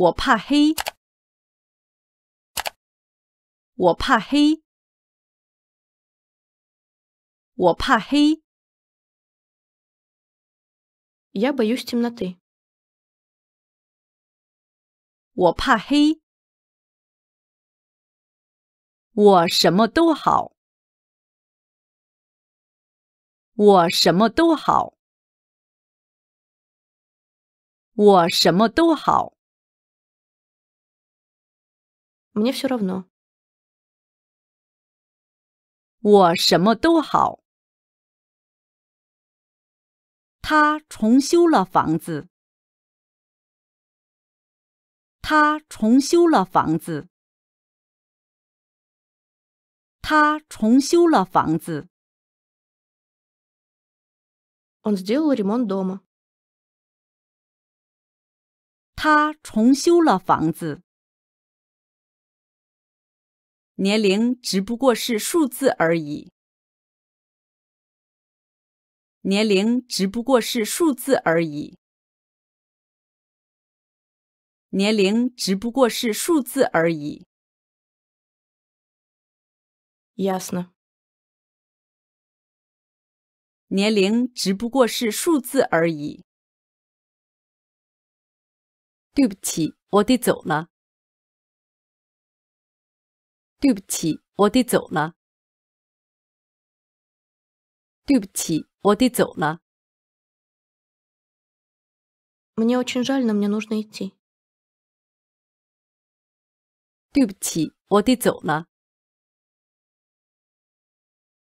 我怕黑，我怕黑，我怕黑。Я боюсь темноты。我怕黑，我什么都好，我什么都好，我什么都好。我什么都好。他重修了房子。他重修了房子。他重修了房子。Он сделал ремонт дома。他重修了房子。年龄只不过是数字而已。年龄只不过是数字而已。年龄只不过是数字而已。Ясно。年龄只不过是数字而已。对不起，我得走了。对不起，我得走了。对不起，我得走了。мне очень жаль, но мне нужно идти。对不起，我得走了。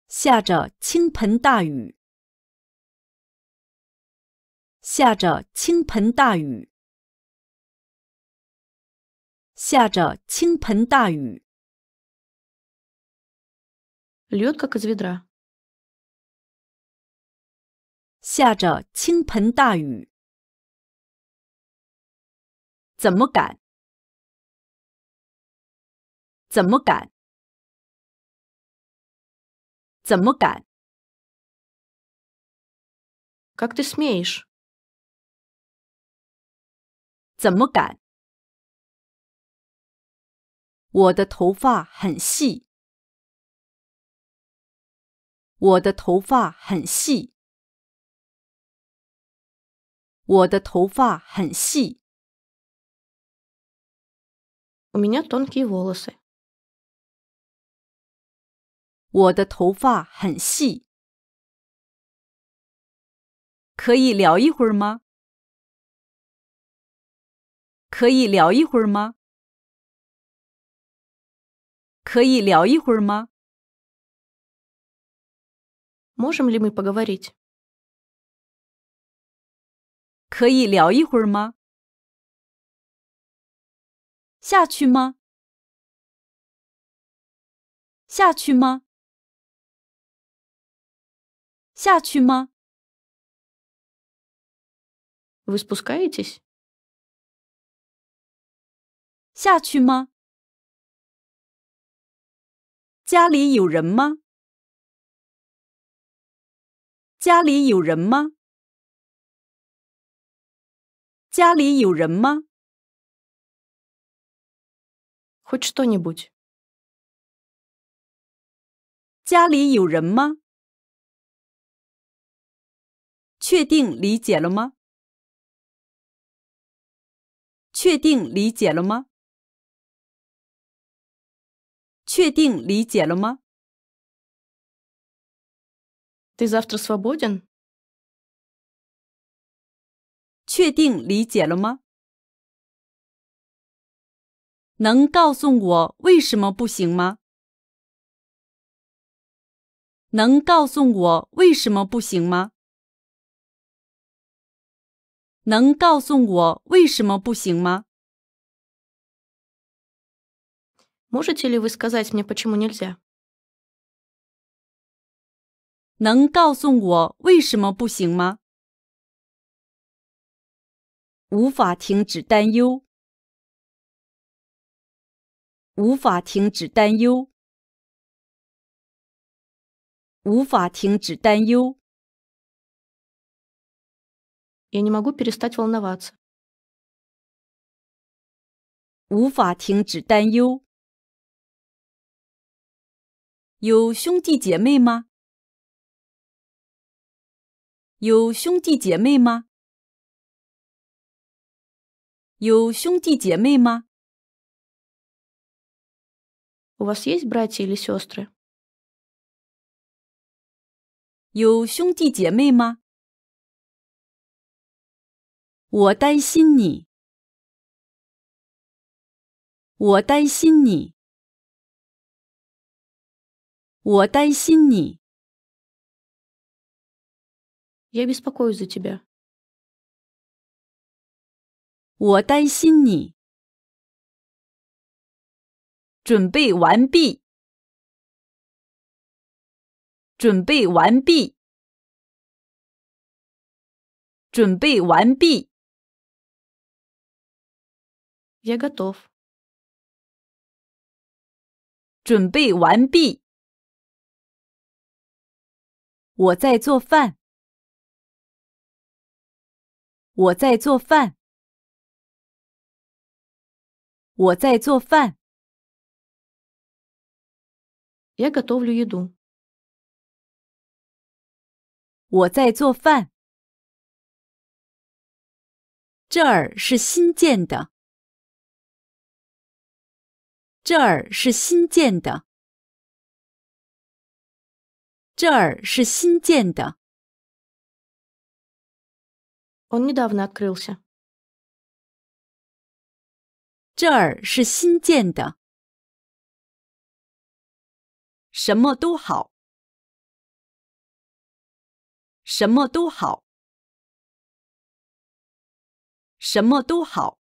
下着倾盆大雨。下着倾盆大雨。下着倾盆大雨。雪像从天而降。下着倾盆大雨。怎么敢？怎么敢？怎么敢？Как ты смейшь？怎么敢？我的头发很细。我的头发很细。我的头发很细。У меня тонкие волосы。我的头发很细。可以聊一会儿吗？可以聊一会儿吗？可以聊一会儿吗？Можем ли мы поговорить? 可以聊一会儿吗？下去吗？下去吗？下去吗？Вы спускаетесь？下去吗？家里有人吗？家里有人吗？家里有人吗？Хочете бути. 家里有人吗？确定理解了吗？确定理解了吗？确定理解了吗？Ты завтра свободен? 确定理解了吗？能告诉我为什么不行吗？能告诉我为什么不行吗？能告诉我为什么不行吗？Можете ли вы сказать мне, почему нельзя? 能告诉我为什么不行吗？无法停止担忧，无法停止担忧，无法停止担忧，无法停止担忧。有兄弟姐妹吗？有兄弟姐妹吗？有兄弟姐妹吗？У вас есть братья или сестры？有兄弟姐妹吗？我担心你。我担心你。我担心你。我担心你。准备完毕。准备完毕。准备完毕。我 готов。准备完毕。我在做饭。我在做饭。我在做饭。Я готовлю еду。我在做饭。这儿是新建的。这儿是新建的。这儿是新建的。他最近才开业。这儿是新建的，什么都好，什么都好，什么都好。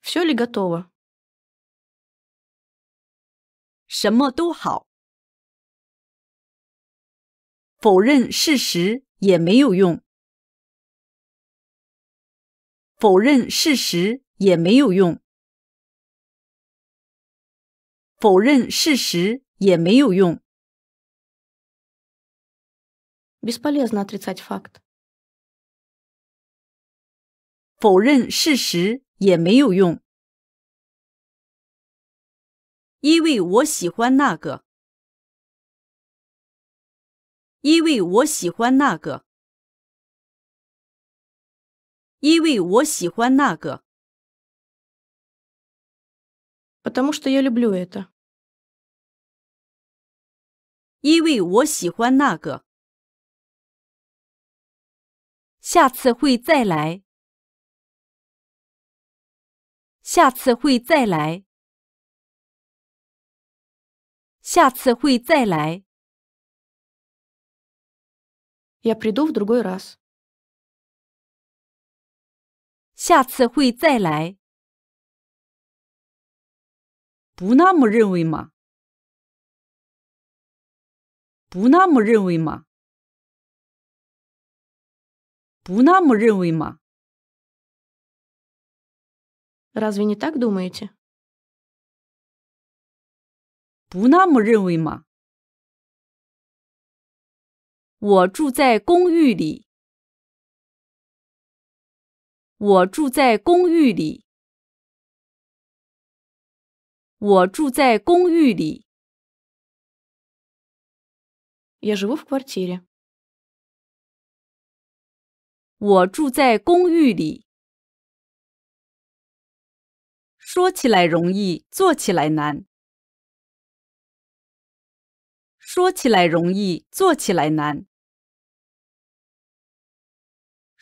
все легатово，什么都好。否认事实。也没有用，否认事实也没有用，否认事实也没有用，бесполезно отрицать факт。否认事实也没有用，因为我喜欢那个。因为我喜欢那个，因为我喜欢那个，потому что я люблю это。因为我喜欢那个，下次会再来，下次会再来，下次会再来。Я приду в другой раз. 下次会再来。不那么认为吗？不那么认为吗？不那么认为吗？Разве не так думаете? 不那么认为吗？我住在公寓里。我住在公寓里。我住在公寓里。Я живу в квартире。我住在公寓里。说起来容易，做起来难。说起来容易，做起来难。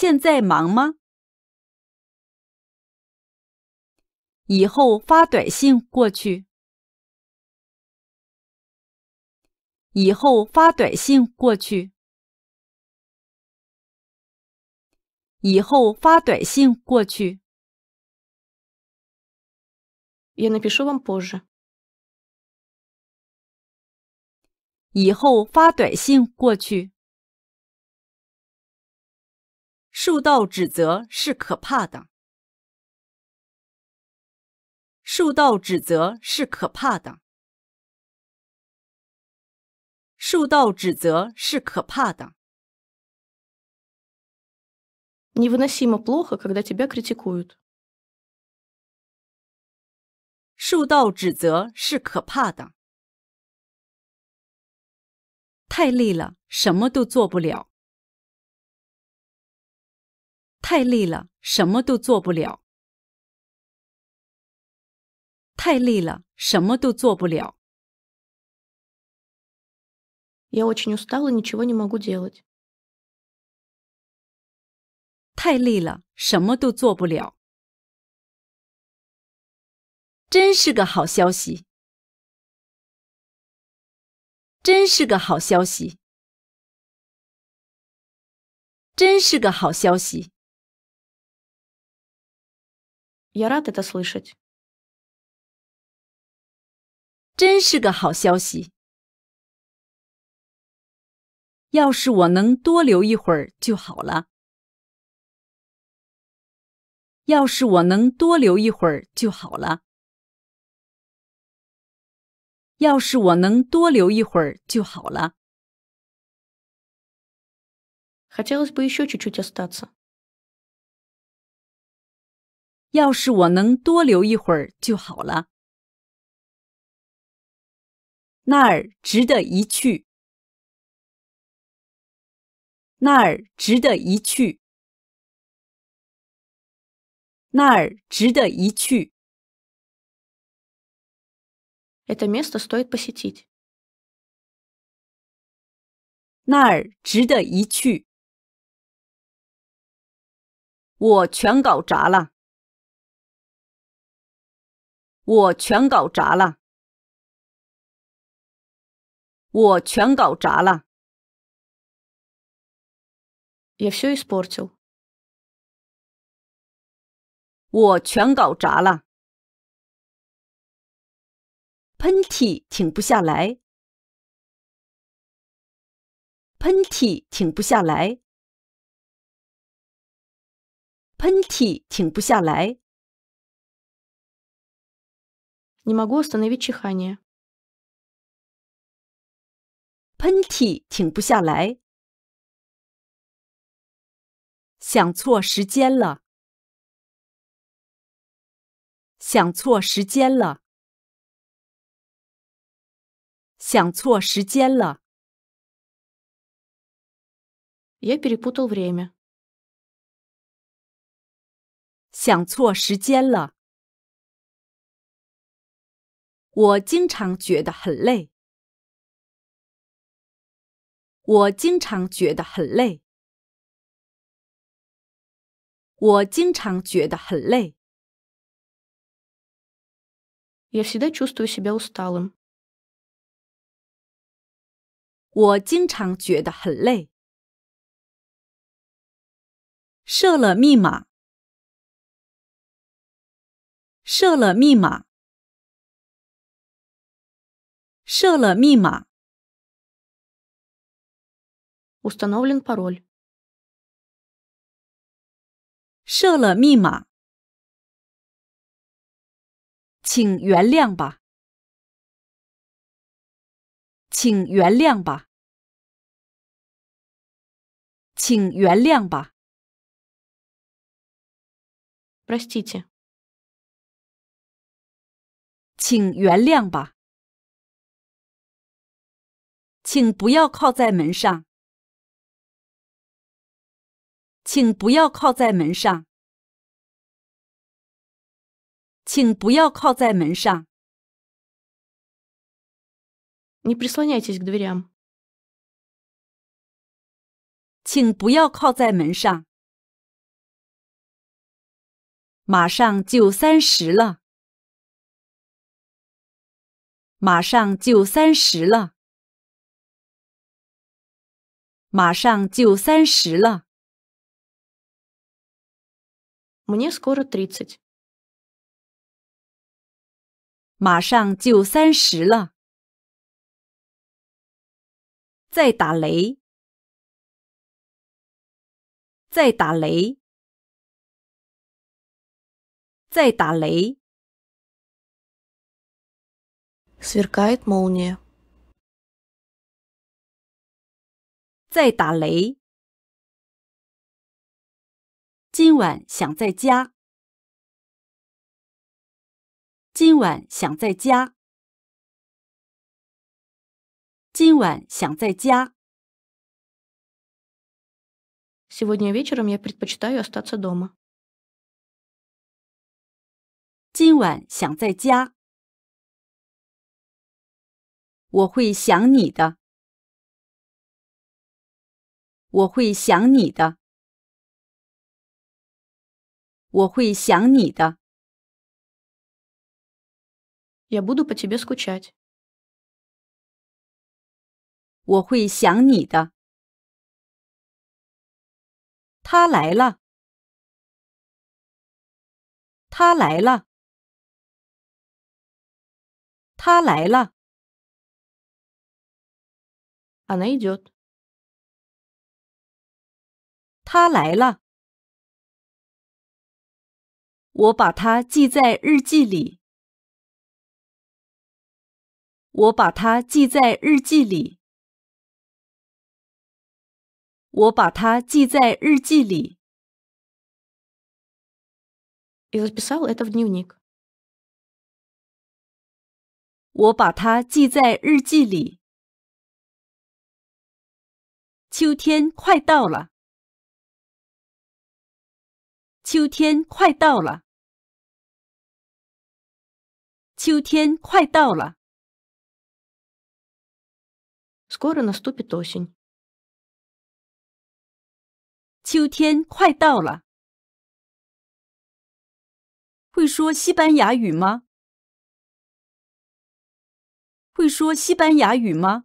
现在忙吗？以后发短信过去。以后发短信过去。以后发短信过去。Я напишу вам позже。以后发短信过去。受到指责是可怕的。受到指责是可怕的。受到指责是可怕的。когда тебя критикуют。受到指责是可怕的。太累了，什么都做不了。太累了，什么都做不了。太累了，什么都做不了。Я очень устала ничего не могу делать。太累了，什么都做不了。真是个好消息。真是个好消息。真是个好消息。我 рад это слышать。真是个好消息！要是我能多留一会儿就好了。要是我能多留一会儿就好了。要是我能多留一会儿就好了。Хотелось бы еще чуть-чуть остаться. 要是我能多留一会儿就好了。那儿值得一去。那儿值得一去。那儿值得一去。Это место стоит посетить. 那儿值得一去。我全搞砸了。我全搞砸了，我全搞砸了，Я всё испортил。我全搞砸了，喷嚏停不下来，喷嚏停不下来，喷嚏停不下来。Не могу остановить чихание. 喷嚏停不下来。想错时间了。想错时间了。想错时间了。Я перепутал время. 想错时间了。我经常觉得很累。我经常觉得很累。我经常觉得很累。Я всегда чувствую себя усталым。我经常觉得很累。设了密码。设了密码。设了密码。Установлен пароль. 设了密码。请原谅吧。请原谅吧。请原谅吧。Простите. 请原谅吧。请不要靠在门上。请不要靠在门上。请不要靠在门上。Не прислоняйтесь к дверям。请不要靠在门上。马上就三十了。马上就三十了。马上就三十了。Мне скоро тридцать。马上就三十了。在打雷。在打雷。在打雷。Сверкает молния。在打雷。今晚想在家。今晚想在家。今晚想在家。сегодня вечером я предпочитаю остаться дома。今晚想在家。我会想你的。我会想你的，我会想你的，Я буду по тебе скучать，我会想你的。他来了，他来了，他来了。他来了，我把它记在日记里。我把它记在日记里。我把它记在日记里。Я записал это в дневник. 我把它记在日记里。秋天快到了。秋天快到了。秋天快到了。Скоро наступит осень。秋天快到了。会说西班牙语吗？会说西班牙语吗？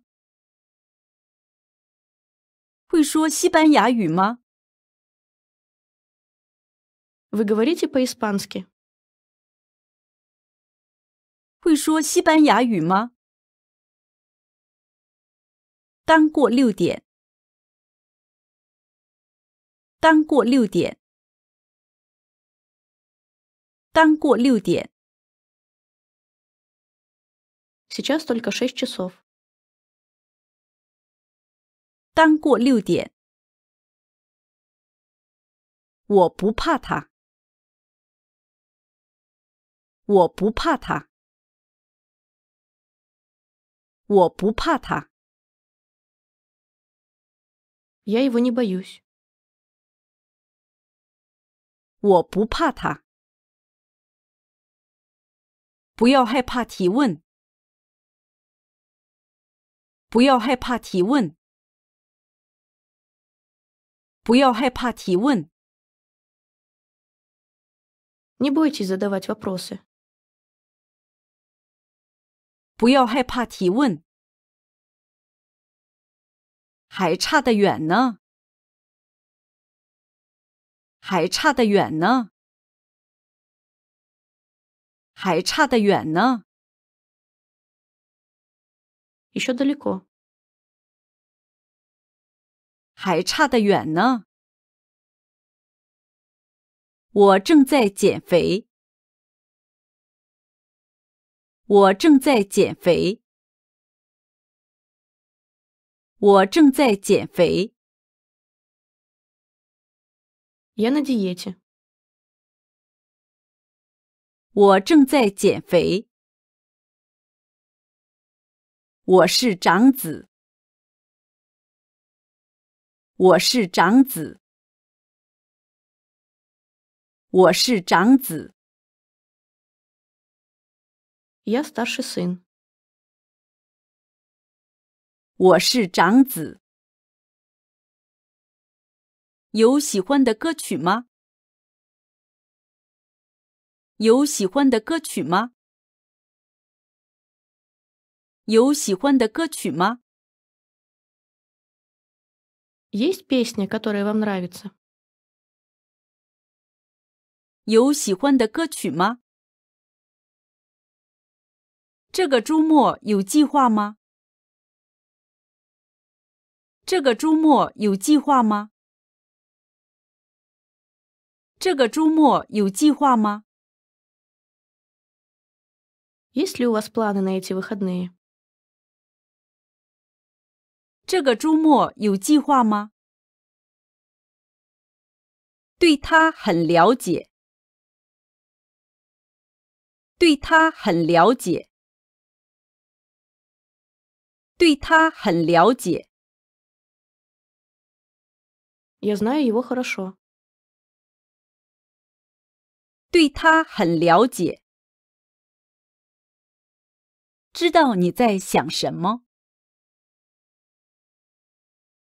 会说西班牙语吗？你会说西班牙语吗？刚过六点。刚过六点。刚过六点。Сейчас только шесть часов。刚过六点。我不怕他。我不怕他，我不怕他，Я его не боюсь。我不怕他。不要害怕提问，不要害怕提问，不要害怕提问。Не бойтесь задавать вопросы。不要害怕提问，还差得远呢，还差得远呢，还差得远呢，你说得对过，还差得远呢。我正在减肥。我正在减肥。我正在减肥。Я на диете。我正在减肥。我是长子。我是长子。我是长子。Я старший сын. 我是长子。有喜欢的歌曲吗？有喜欢的歌曲吗？有喜欢的歌曲吗？Есть песня, которая вам нравится? 有喜欢的歌曲吗？这个周末有计划吗？这个周末有计划吗？这个周末有计划吗？Если у вас планы на эти выходные？这个周末有计划吗？对他很了解。对他很了解。对他很了解，Я знаю его хорошо。对他很了解，知道你在想什么，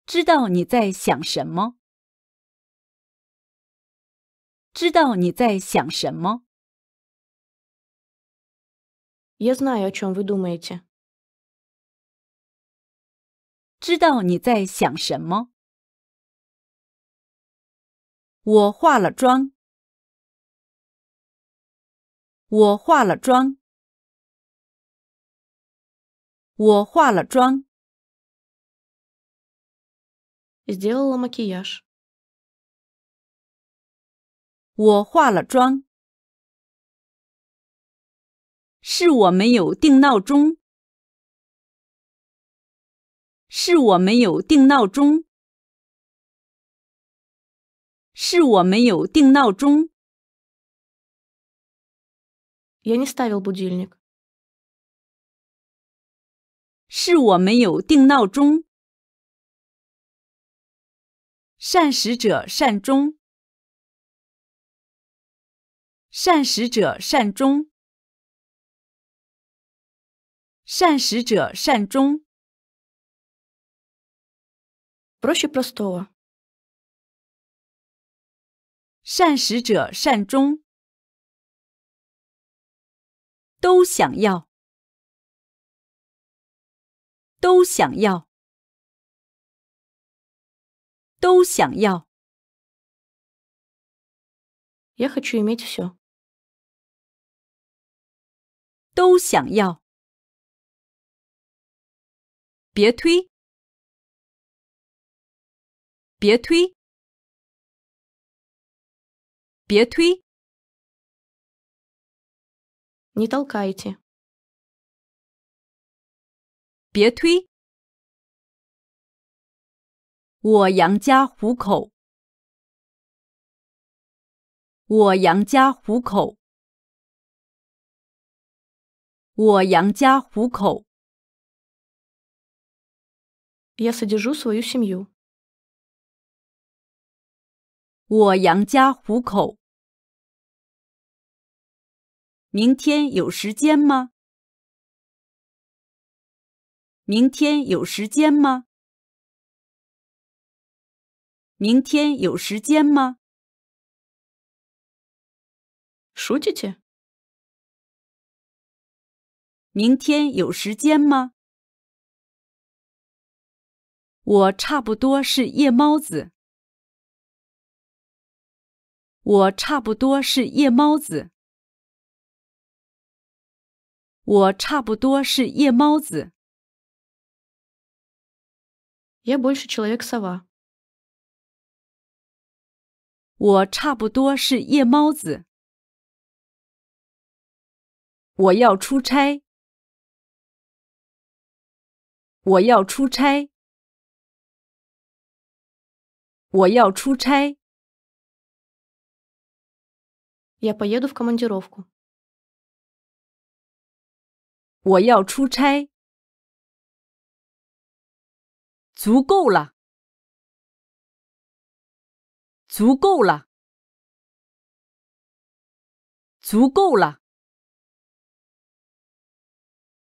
知道你在想什么，知道你在想什么。Я знаю, о чём вы думаете。知道你在想什么？我化了妆。我化了妆。我化了妆。сделал макияж。我化了妆。是我没有定闹钟。是我没有定闹钟。是我没有定闹钟。是我没有定闹钟。善始者善终。善始者善终。善始者善终。比罗切·普索沃。善始者善终，都想要，都想要，都想要。Я хочу иметь всё. 都想要。别推。别推，别推，Не толкайте，别推。我养家糊口，我养家糊口，我养家糊口。Я содержу свою семью。我养家糊口。明天有时间吗？明天有时间吗？明天有时间吗？出去去。明天有时间吗？我差不多是夜猫子。我差不多是夜猫子。我差不多是夜猫子。Я больше человек сова。我差不多是夜猫子。我要出差。我要出差。我要出差。我要出差，足够了，足够了，足够了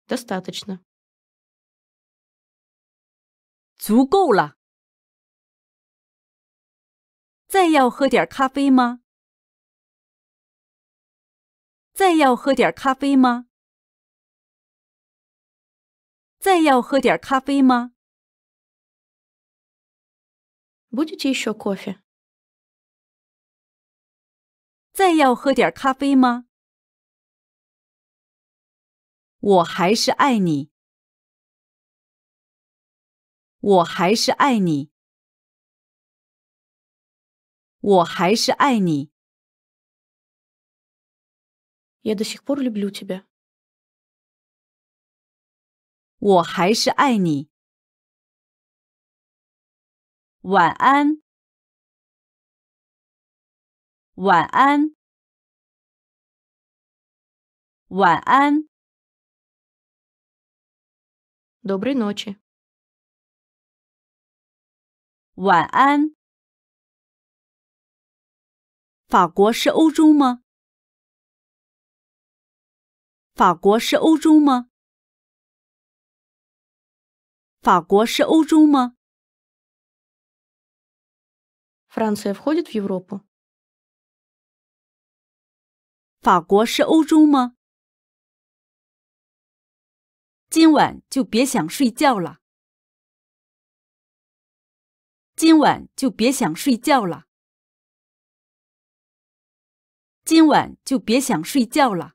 ，достаточно，足够了。再要喝点咖啡吗？再要喝点咖啡吗？再要喝点咖啡吗？Будете еще кофе？再要喝点咖啡吗？我还是爱你。我还是爱你。我还是爱你。Я до сих пор люблю тебя. 我还是爱你。晚安，晚安，晚安。Доброй ночи. 晚安。法国是欧洲吗？法国是欧洲吗？法国是欧洲吗法国是欧洲吗？今晚就别想睡觉了。今晚就别想睡觉了。今晚就别想睡觉了。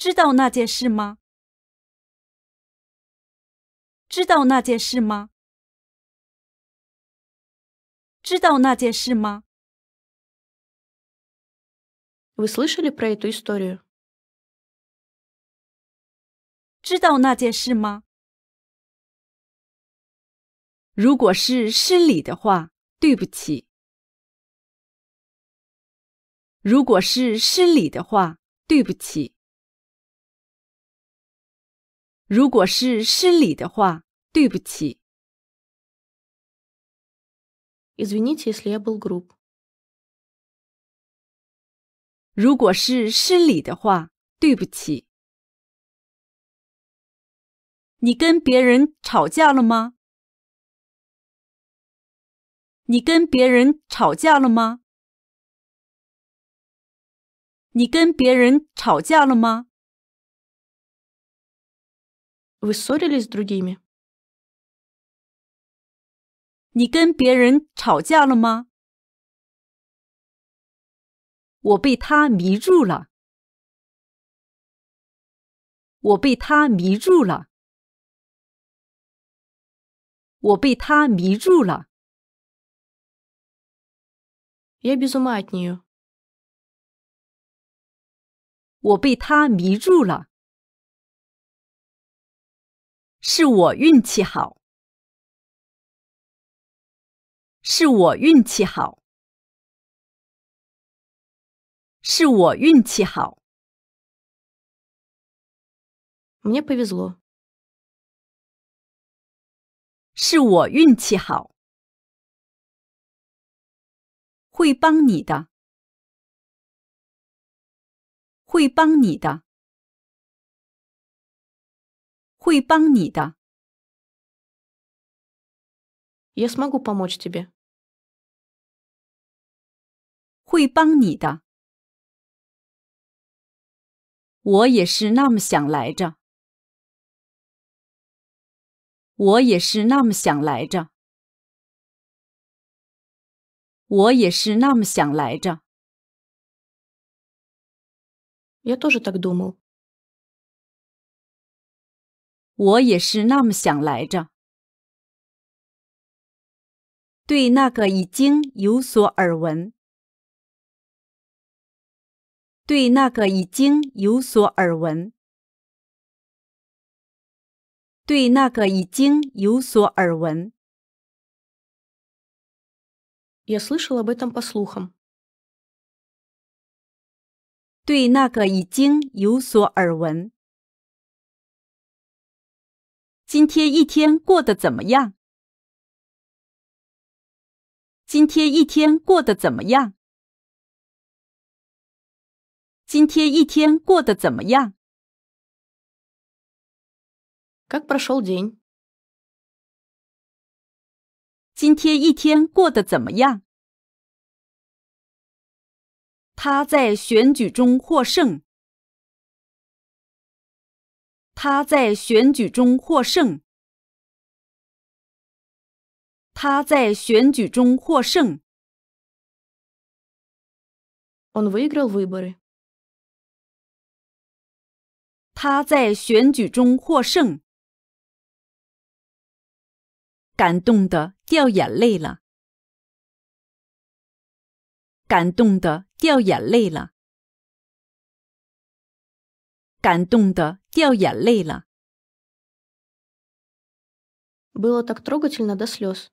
知道那件事吗？知道那件事吗？知道那件事吗？Вы слышали про эту историю？知道那件事吗？如果是失礼的话，对不起。如果是失礼的话，对不起。如果是失礼的话，对不起。如果是失礼的话，对不起。你跟别人吵架了吗？你跟别人吵架了吗？你跟别人吵架了吗？Вы ссорились с другими？你跟别人吵架了吗？我被他迷住了。我被他迷住了。我被他迷住了。Я безумно от неё。我被他迷住了。是我运气好，是我运气好，是我运气好，是我运气好，会帮你的，会帮你的。会帮你的。Я смогу помочь тебе。会帮你的。我也是那么想来着。我也是那么想来着。我也是那么想来着。Я тоже так думал. 我也是那么想来着。对那个已经有所耳闻。对那个已经有所耳闻。对那个已经有所耳闻。Я слышал об этом по слухам。对那个已经有所耳闻。今天一天过得怎么样？今天一天过得怎么样？今天一天过得怎么样？Как прошел день？今天一天过得怎么样？他在选举中获胜。他在选举中获胜。他在选举中获胜。他在选举中获胜，感动的掉眼泪了。感动的掉眼泪了。感动的。掉眼泪了。Было так трогательно до слез.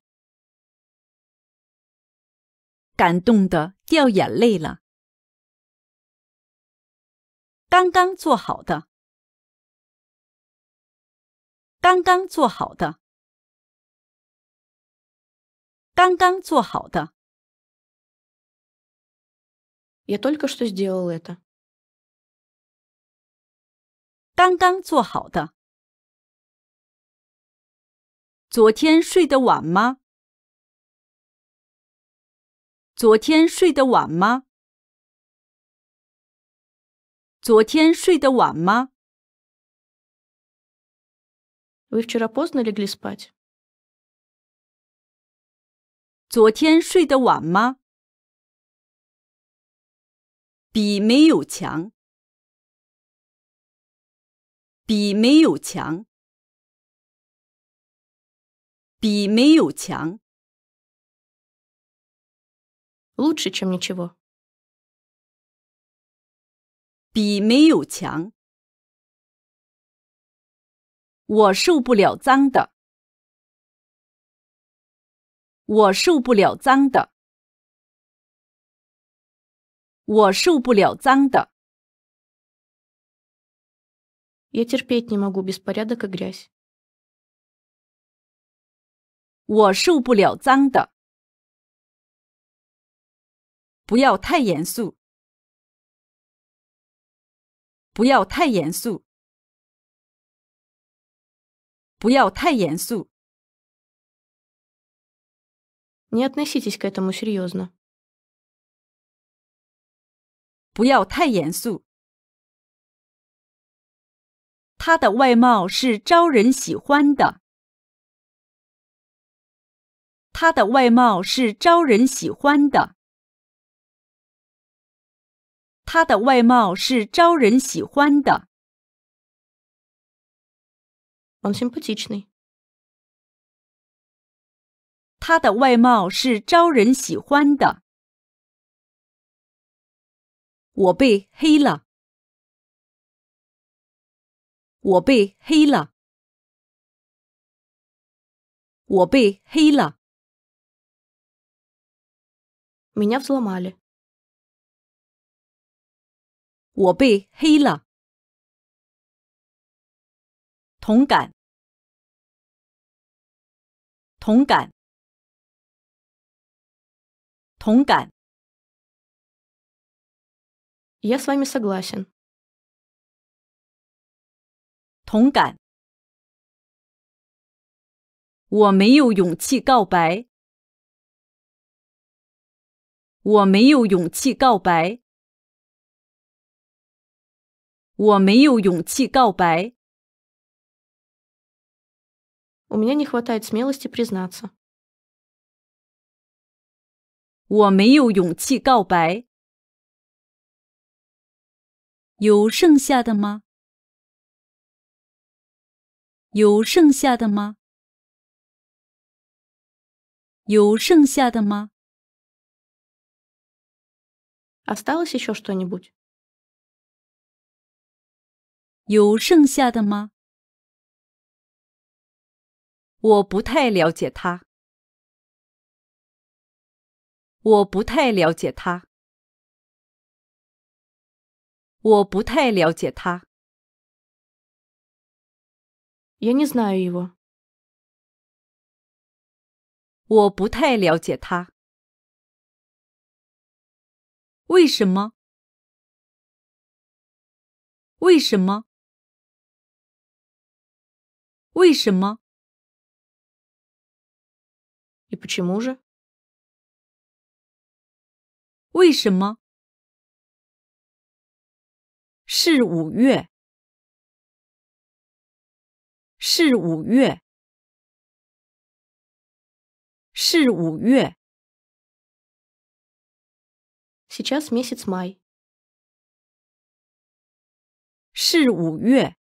感动的掉眼泪了。刚刚做好的，刚刚做好的，刚刚做好的。Я только что сделал это. 刚刚做好的。昨天睡得晚吗？昨天睡得晚吗？昨天睡得晚吗？Вы вчера поздно легли спать？昨天睡得晚吗？比没有强。比没有强，比没有强，лучше чем ничего。比没有强，我受不了脏的，我受不了脏的，我受不了脏的。Я терпеть не могу беспорядок и грязь. 我受不了脏的。不要太严肃。不要太严肃。不要太严肃。Не относитесь к этому серьезно. 不要太严肃。他的外貌是招人喜欢的。他的外貌是招人喜欢的。他的外貌是招人喜欢的。我先不急着呢。他的外貌是招人喜欢的。我被黑了。我被黑了，我被黑了，меня взломали，我被黑了，同感，同感，同感，я с вами согласен。同感，我没有勇气告白，我没有勇气告白，我没有勇气告白，我没有勇气告白，有剩下的吗？有剩下的吗？有剩下的吗？有剩下的吗？我不太了解他。我不太了解他。我不太了解他。我不太了解他。为什么？为什么？为什么？为什么？是五月。是五月，是五月。Сейчас месяц май. 是五月。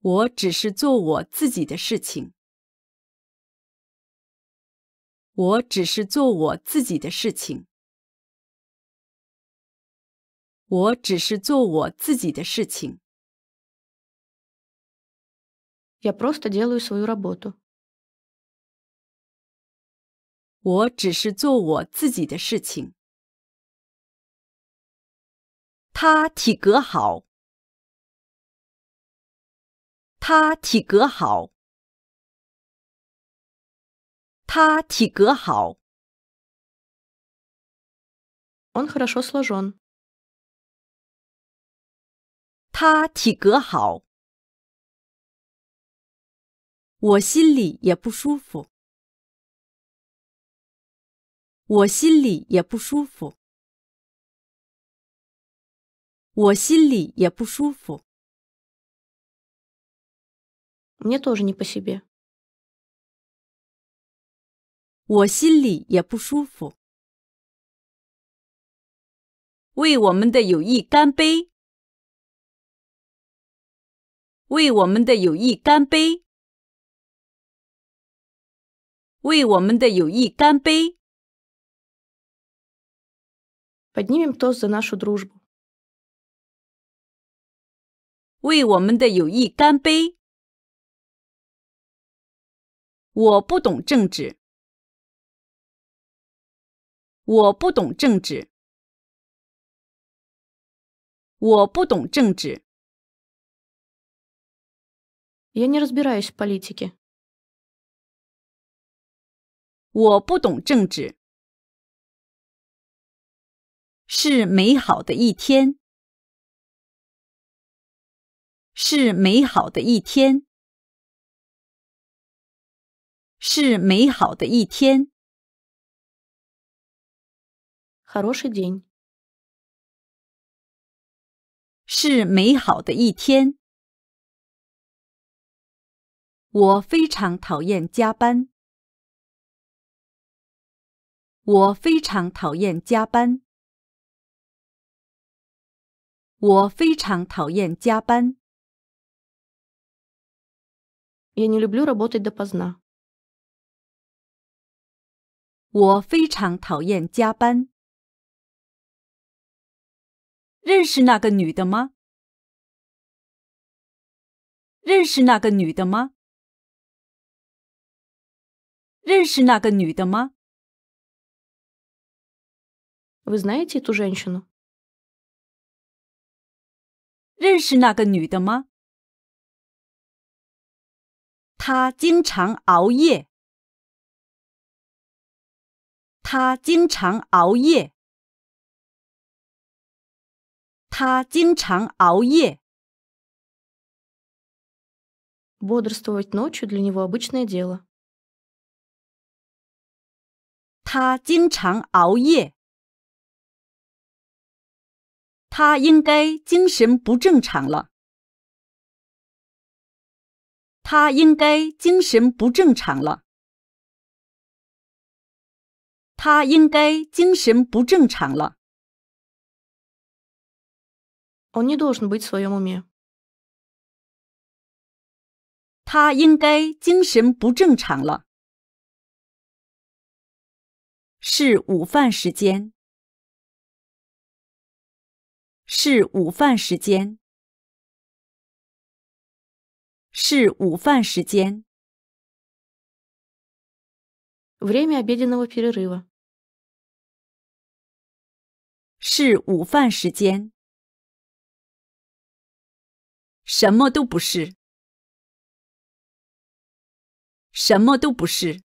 我只是做我自己的事情。我只是做我自己的事情。我只是做我自己的事情。我只是做我自己的事情。他体格好。他体格好。他体格好。Он хорошо сложен. 他体格好。我心里也不舒服，我心里也不舒服，我心里也不舒服。我 ne тоже не по себе。我心里也不舒服。为我们的友谊干杯！为我们的友谊干杯！为我们的友谊干杯！Поднимем тост за нашу дружбу。为我们的友谊干杯！我不懂政治。我不懂政治。我不懂政治。Я не разбираюсь в политике。我不懂政治。是美好的一天。是美好的一天。是美好的一天。Хороший день。是美好的一天。我非常讨厌加班。我非常讨厌加班。我非常讨厌加班。Я не люблю работать допоздна。我非常讨厌加班。认识那个女的吗？认识那个女的吗？认识那个女的吗？Вы знаете эту женщину? 认识那个女的吗？她经常熬夜。她经常熬夜。她经常熬夜。Бодрствовать ночью для него обычное дело. 她经常熬夜。他应该精神不正常了。他应该精神不正常了。他应该精神不正常了。Он не должен быть своем уме。他应该精神不正常了。是午饭时间。是午饭时间。是午饭时间。Время обеденного перерыва。是午饭时间。什么都不是。什么都不是。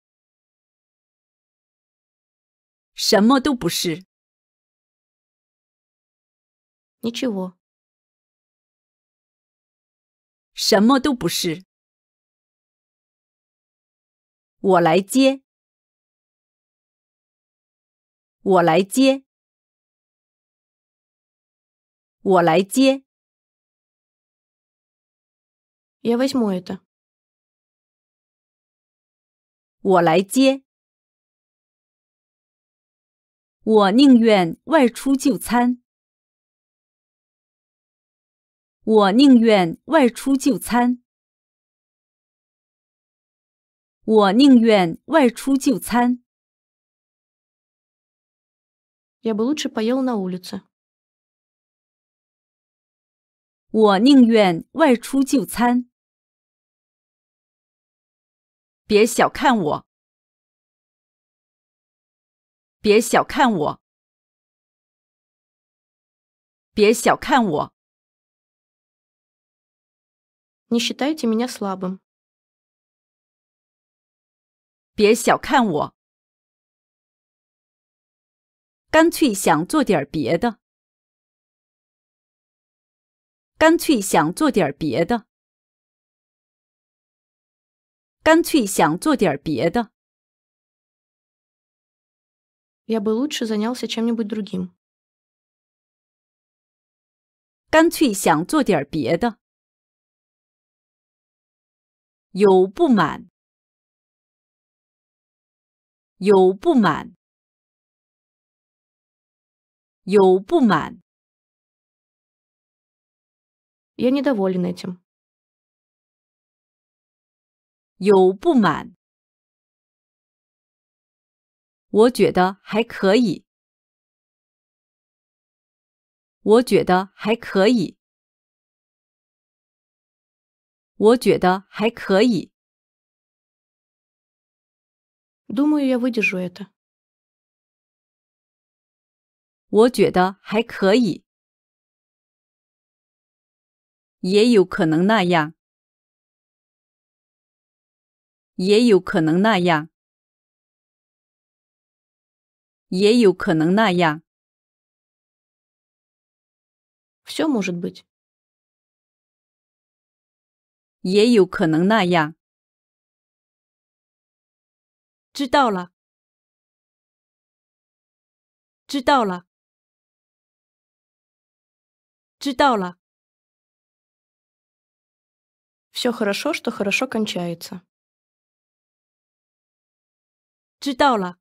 什么都不是。你去我，什么都不是。我来接，我来接，我来接。Я возьму это。我来接。我宁愿外出就餐。我宁愿外出就餐。我宁愿外出就餐。Я бы лучше поел на улице。我宁愿外出就餐。别小看我。别小看我。别小看我。别小看我，干脆想做点别的，干脆想做点别的，干脆想做点别的。Я бы лучше занялся чем-нибудь другим。干脆想做点别的。有不满，有不满，有不满。Я недоволен этим。有不满。我觉得还可以。我觉得还可以。我觉得还可以。Думаю, я выдержу это。我觉得还可以。也有可能那样。也有可能那样。也有可能那样。Все может быть. 也有可能那样。知道了。知道了。知道了。все хорошо что хорошо кончается。知道了。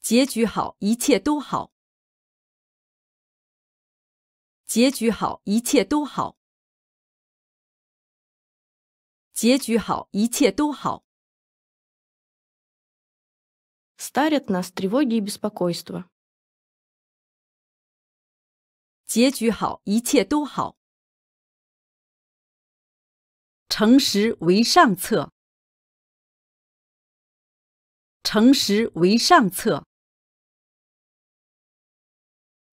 结局好，一切都好。结局好，一切都好。结局好，一切都好。Старят нас тревоги и беспокойство。结局好，一切都好。诚实为上策。诚实为上策。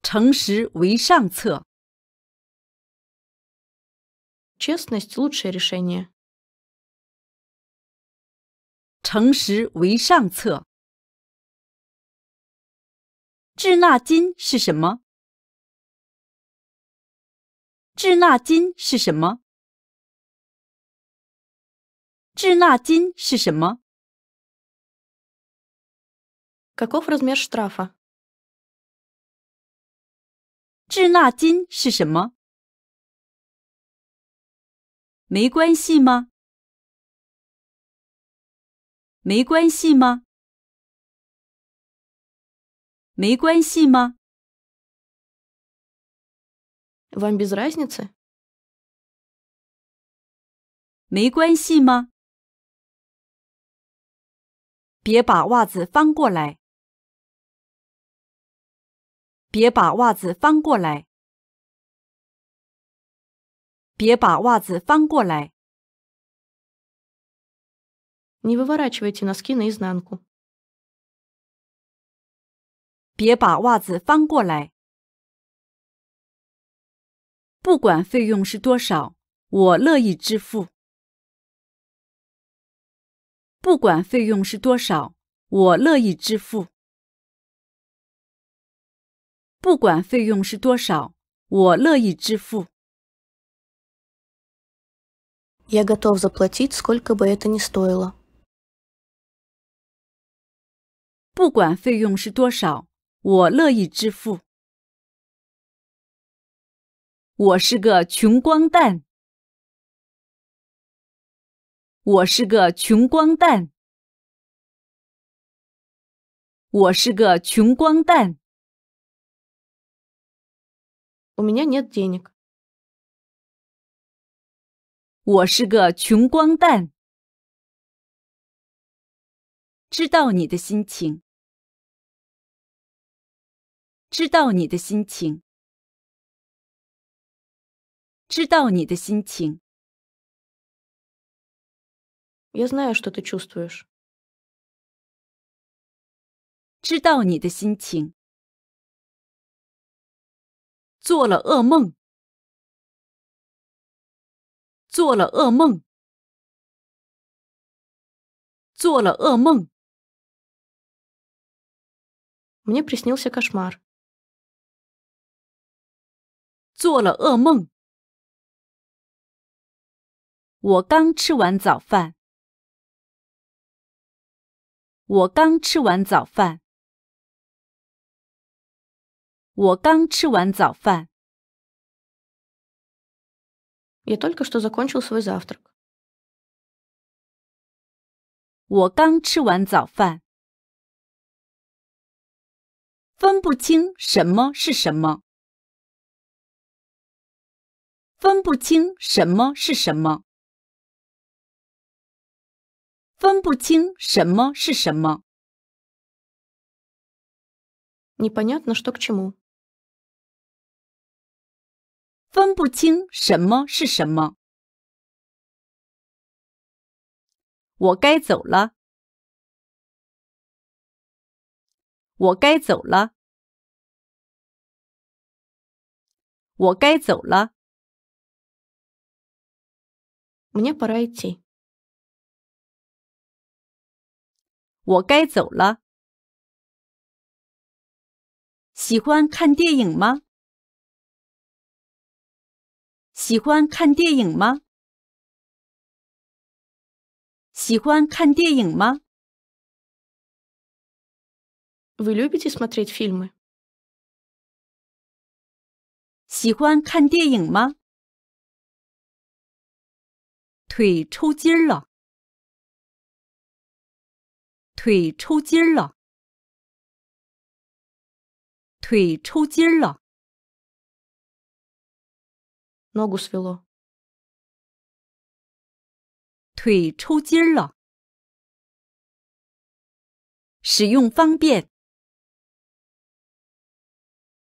诚实为上策。Честность лучшее решение. 诚实为上策。滞纳金是什么？滞纳金是什么？滞纳金是什么？Каков размер штрафа？滞纳金是什么？没关系吗？没关系吗？没关系吗？Вам без разницы？没关系吗？别把袜子翻过来！别把袜子翻过来！别把袜子翻过来！Не выворачивайте носки наизнанку. 别把袜子翻过来。不管费用是多少，我乐意支付。不管费用是多少，我乐意支付。不管费用是多少，我乐意支付。Я готов заплатить, сколько бы это ни стоило. 不管费用是多少，我乐意支付。我是个穷光蛋。我是个穷光蛋。我是个穷光蛋。У меня нет денег。我是个穷光蛋。知道你的心情，知道你的心情，知道你的心情。Я знаю, что ты чувствуешь. 知道你的心情，做了噩梦，做了噩梦，做了噩梦。Мне приснился кошмар. Я только что закончил свой завтрак. 我刚吃完早饭。分不清什么是什么，分不清什么是什么，分不清什么是什么。Не понятно, что к чему。分不清什么是什么。我该走了。我该走了。我该走了。我该走了。喜欢看电影吗？喜欢看电影吗？喜欢看电影吗？你喜欢看电影吗？腿抽筋儿了，腿抽筋儿了，腿抽筋儿了，ногу съело，腿抽筋儿了，使用方便。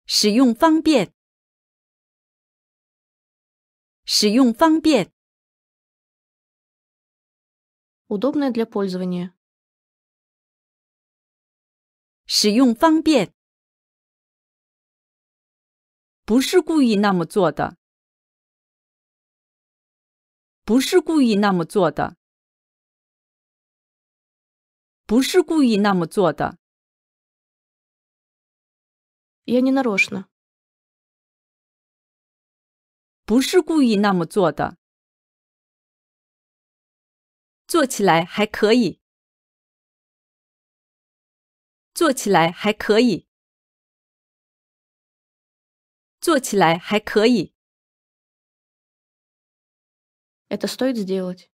使用方便，使用方便，удобное для пользования，使用方便，不是故意那么做的，不是故意那么做的，不是故意那么做的。我尼娜罗什娜，不是故意那么做的。做起来还可以。做起来还可以。做起来还可以。Это стоит сделать。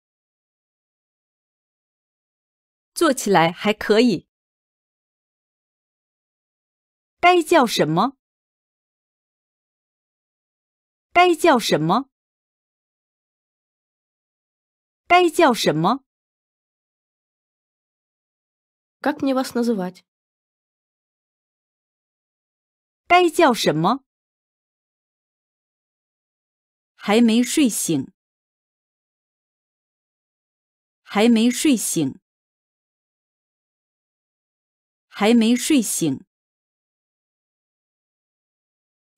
做起来还可以。该叫什么？该叫什么？该叫什么？Как мне вас называть？该叫什么？还没睡醒。还没睡醒。还没睡醒。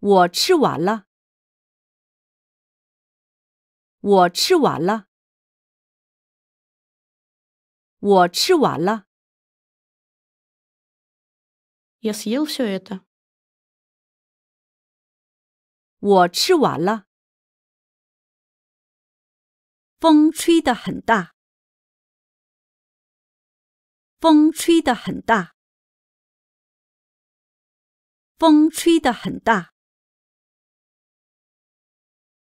我吃完了。我吃完了。我吃完了。Yes, I've eaten i 我吃完了。风吹得很大。风吹得很大。风吹得很大。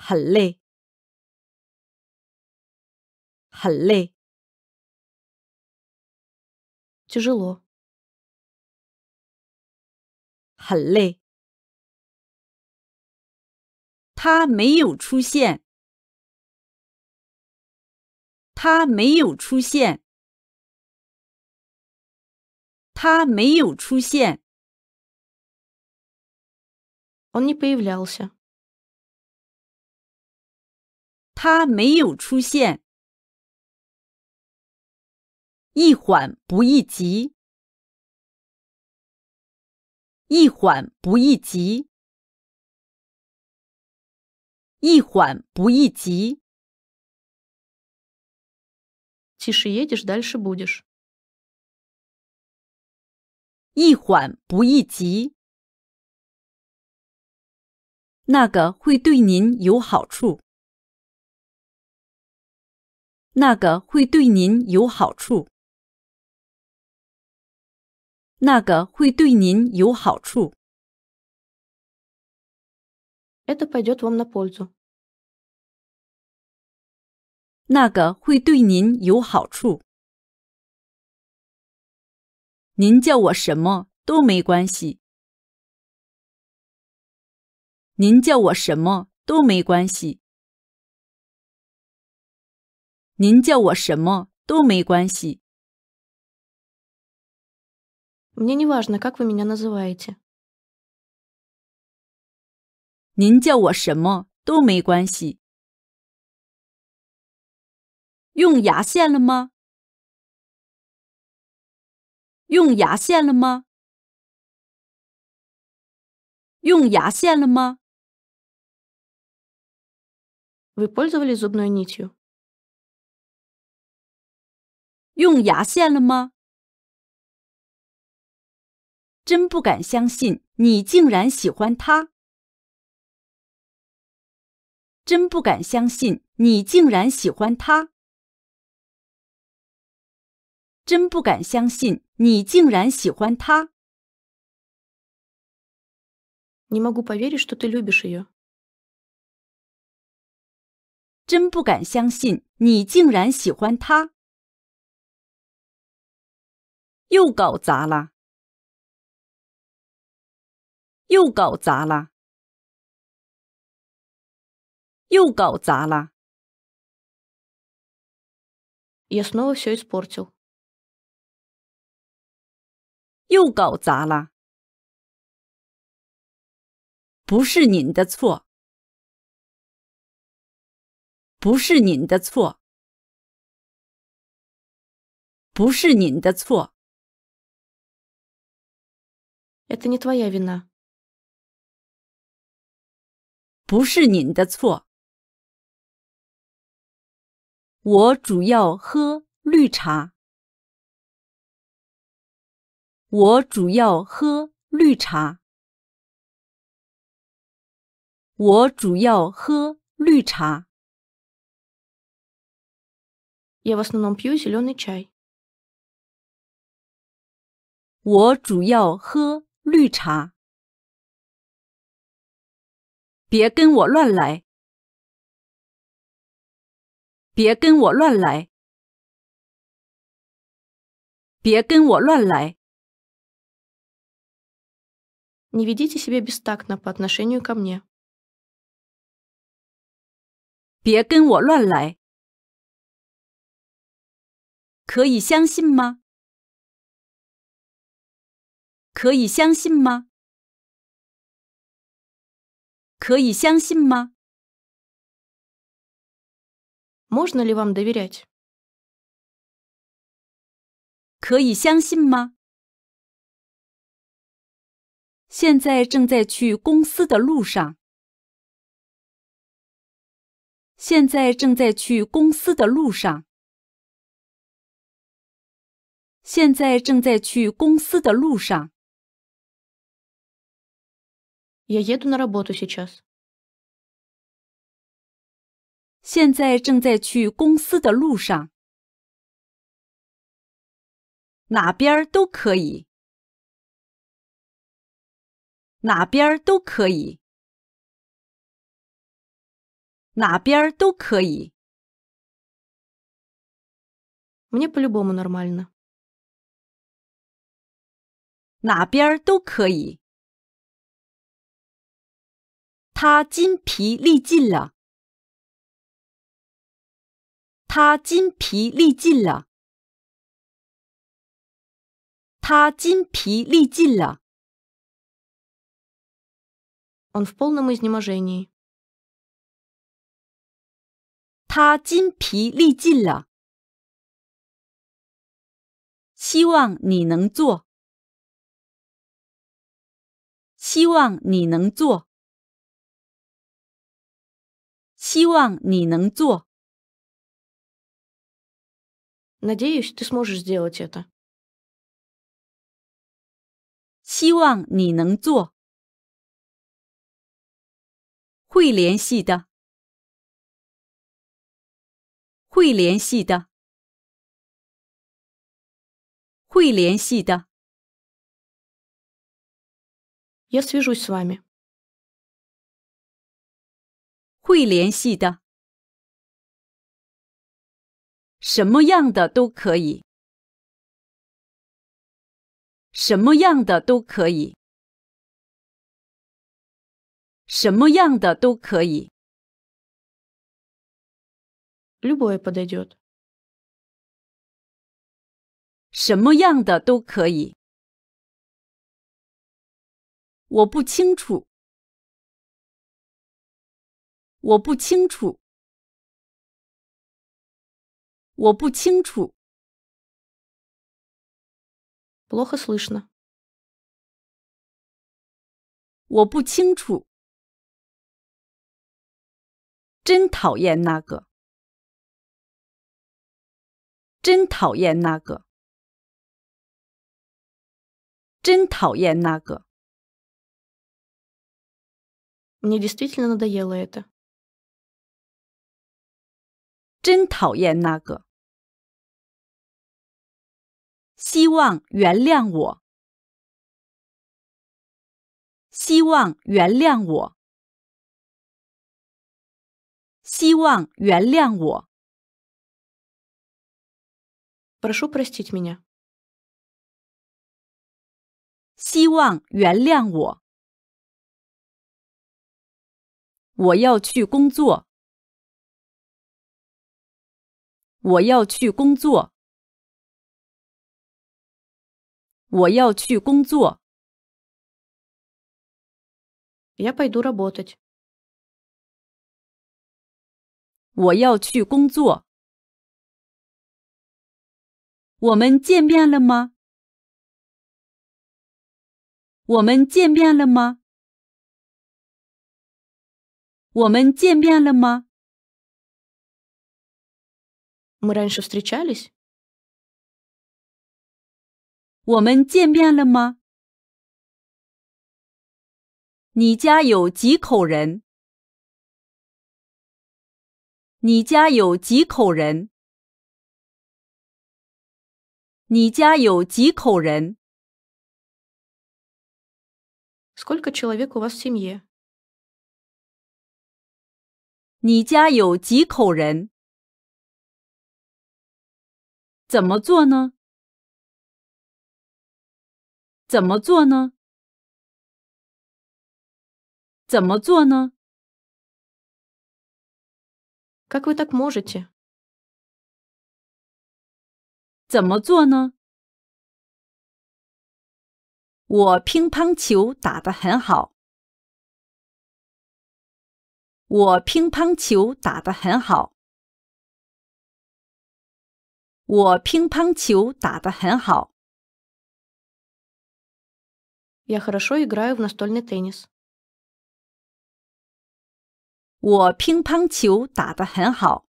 很累，很累，тяжело，很累。他没有出现，他没有出现，他没有出现。Он не появлялся. 他没有出现。一缓不易急，一缓不易急，一缓不易急，其实也就是，дальше будешь，一缓不易急，那个会对您有好处。那个会对您有好处。那个会对您有好处。那个会对您有好处。您叫我什么都没关系。您叫我什么都没关系。您叫我什么都没关系。мне неважно как вы меня называете。您叫我什么都没关系。用牙线了吗？用牙线了吗？用牙线了吗？Вы пользовались зубной нитью？用牙线了吗？真不敢相信，你竟然喜欢他！真不敢相信，你竟然喜欢他！真不敢相信，你竟然喜欢他！真不敢相信，你竟然喜欢他！真不敢相信，你竟然喜欢他！又搞砸了！又搞砸了！又搞砸了！又搞砸了！不是您的错！不是您的错！不是您的错！Это не твоя вина. 不是您的错。我主要喝绿茶。我主要喝绿茶。我主要喝绿茶。Я в основном пью зеленый чай. 我主要喝绿茶，别跟我乱来！别跟我乱来！别跟我乱来！你别自己太不尊别跟我乱来，可以相信吗？可以相信吗？可以相信吗？Можно ли вам доверять？可以相信吗？现在正在去公司的路上。现在正在去公司的路上。现在正在去公司的路上。我要到去上班了。现在正在去公司的路上。哪边都可以。哪边都可以。哪边都可以。我不管哪边都可以。他筋疲力尽了。他筋疲力尽了。他筋疲力尽了。Он в полном изнеможении。他筋疲力尽了。希望你能做。希望你能做。希望你能做。Надеюсь, ты сможешь сделать это。希望你能做。会联系的。会联系的。会联系的。Я свяжусь с вами. 会联系的，什么样的都可以，什么样的都可以，什么样的都可以，любое подойдет，什么样的都可以，我不清楚。我不清楚，我不清楚，不，我可听到了，我不清楚，真讨厌那个，真讨厌那个，真讨厌那个，我确实厌烦了。真讨厌那个！希望原谅我。希望原谅我。希望原谅我。п о у п р о с т и т меня。希望原谅我。我要去工作。我要去工作。我要去工作。Я пойду работать。我要去工作。我们见面了吗？我们见面了吗？我们见面了吗？мы раньше встречались？我们见面了吗？你家有几口人？你家有几口人？你家有几口人？Сколько человек у вас в семье？你家有几口人？怎么做呢？怎么做呢？怎么做呢？Как вы так можете？怎么做呢？我乒乓球打得很好。我乒乓球打得很好。我乒乓球打得很好。Я хорошо играю в настольный теннис。我乒乓球打得很好。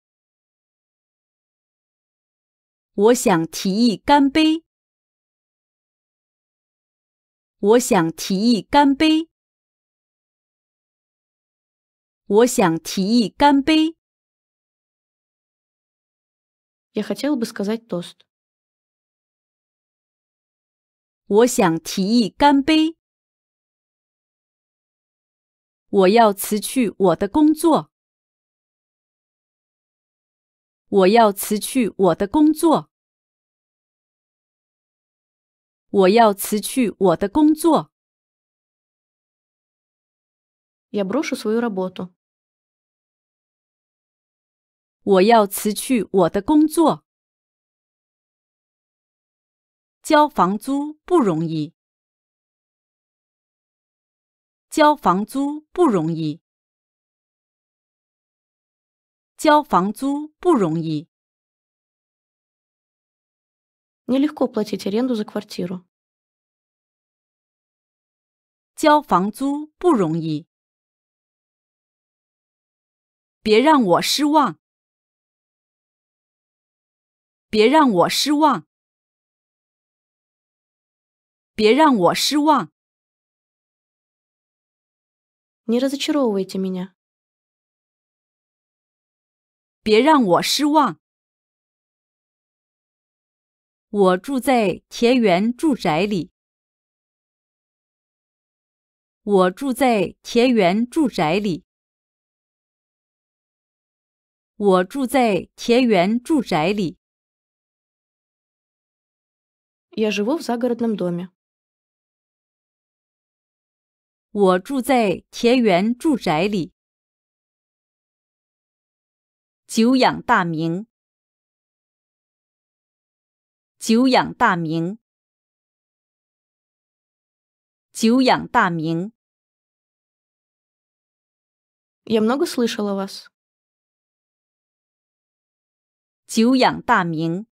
我想提议干杯。我想提议干杯。我想提议干杯。Я хотела бы сказать тост. Я 我想提议干杯。我要辞去我的工作。我要辞去我的工作。我要辞去我的工作。Я брошу свою работу. 我要辞去我的工作。交房租不容易。交房租不容易。交房租不容易。Не легко платить аренду за квартиру。交房租不容易。别让我失望。别让我失望！别让我失望！Не разочаровывайте меня！别让我失望！我住在田园住宅里。我住在田园住宅里。我住在田园住宅里。我住在田园住宅里。久仰大名，久仰大名，久仰大名。我很多次听过您。久仰大名。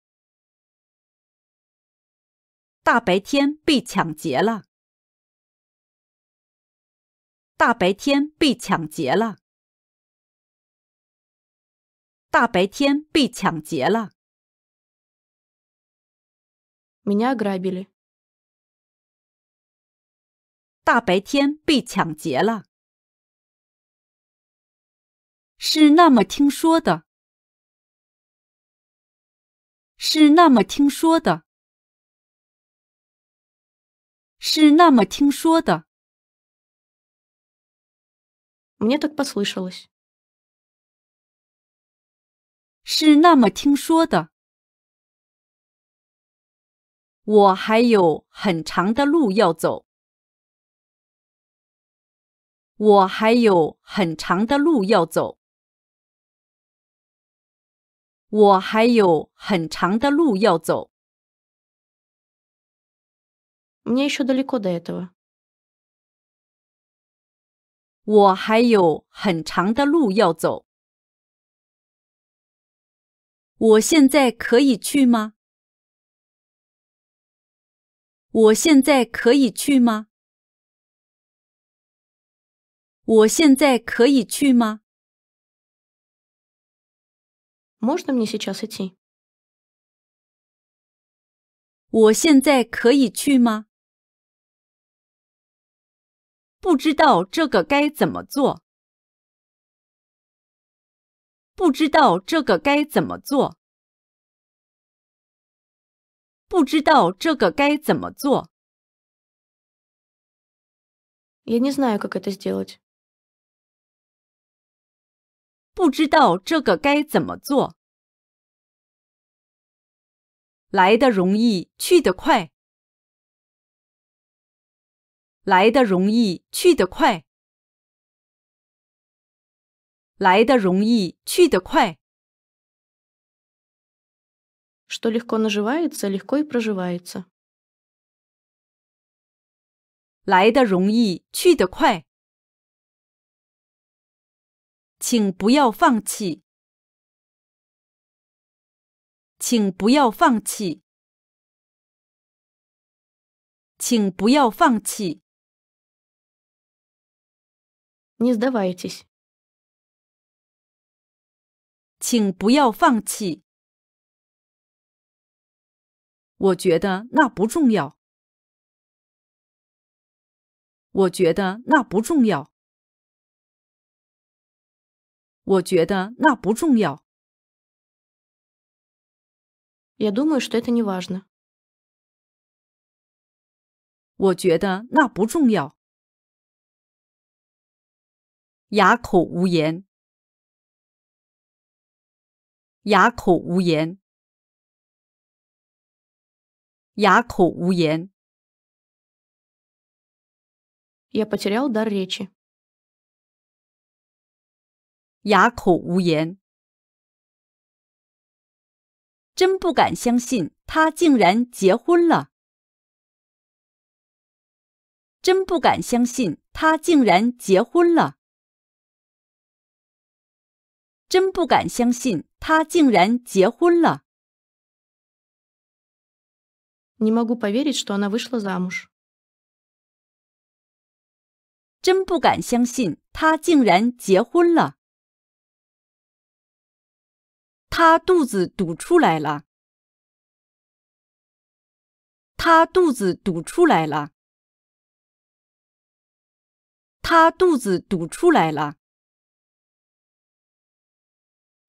大白天被抢劫了！大白天被抢劫了！大白天被抢劫了！大白天被抢劫了！是那么听说的？是那么听说的？是那么听说的。мне так послышалось。是那么听说的。我还有很长的路要走。我还有很长的路要走。我还有很长的路要走。我还有很长的路要走。我现在可以去吗？我现在可以去吗？我现在可以去吗？Можно мне сейчас идти？我现在可以去吗？不知道这个该怎么做？不知道这个该怎么做？不知道这个该怎么做？不知道这个该怎么做？来的容易，去得快。来的容易，去得快。来的容易，去得快。что легко наживается, легко и проживается. 来的容易，去得快。请不要放弃。请不要放弃。请不要放弃。请不要放弃。我觉得那不重要。我觉得那不重要。我觉得那不重要。我觉得那不重要。哑口无言，哑口无言，哑口无言。Я потерял дар речи。哑口无言，真不敢相信他竟然结婚了，真不敢相信他竟然结婚了。真不敢相信，他竟然结婚了！真不敢相信，他竟然结婚了！他肚子堵出来了！他肚子堵出来了！他肚子堵出来了！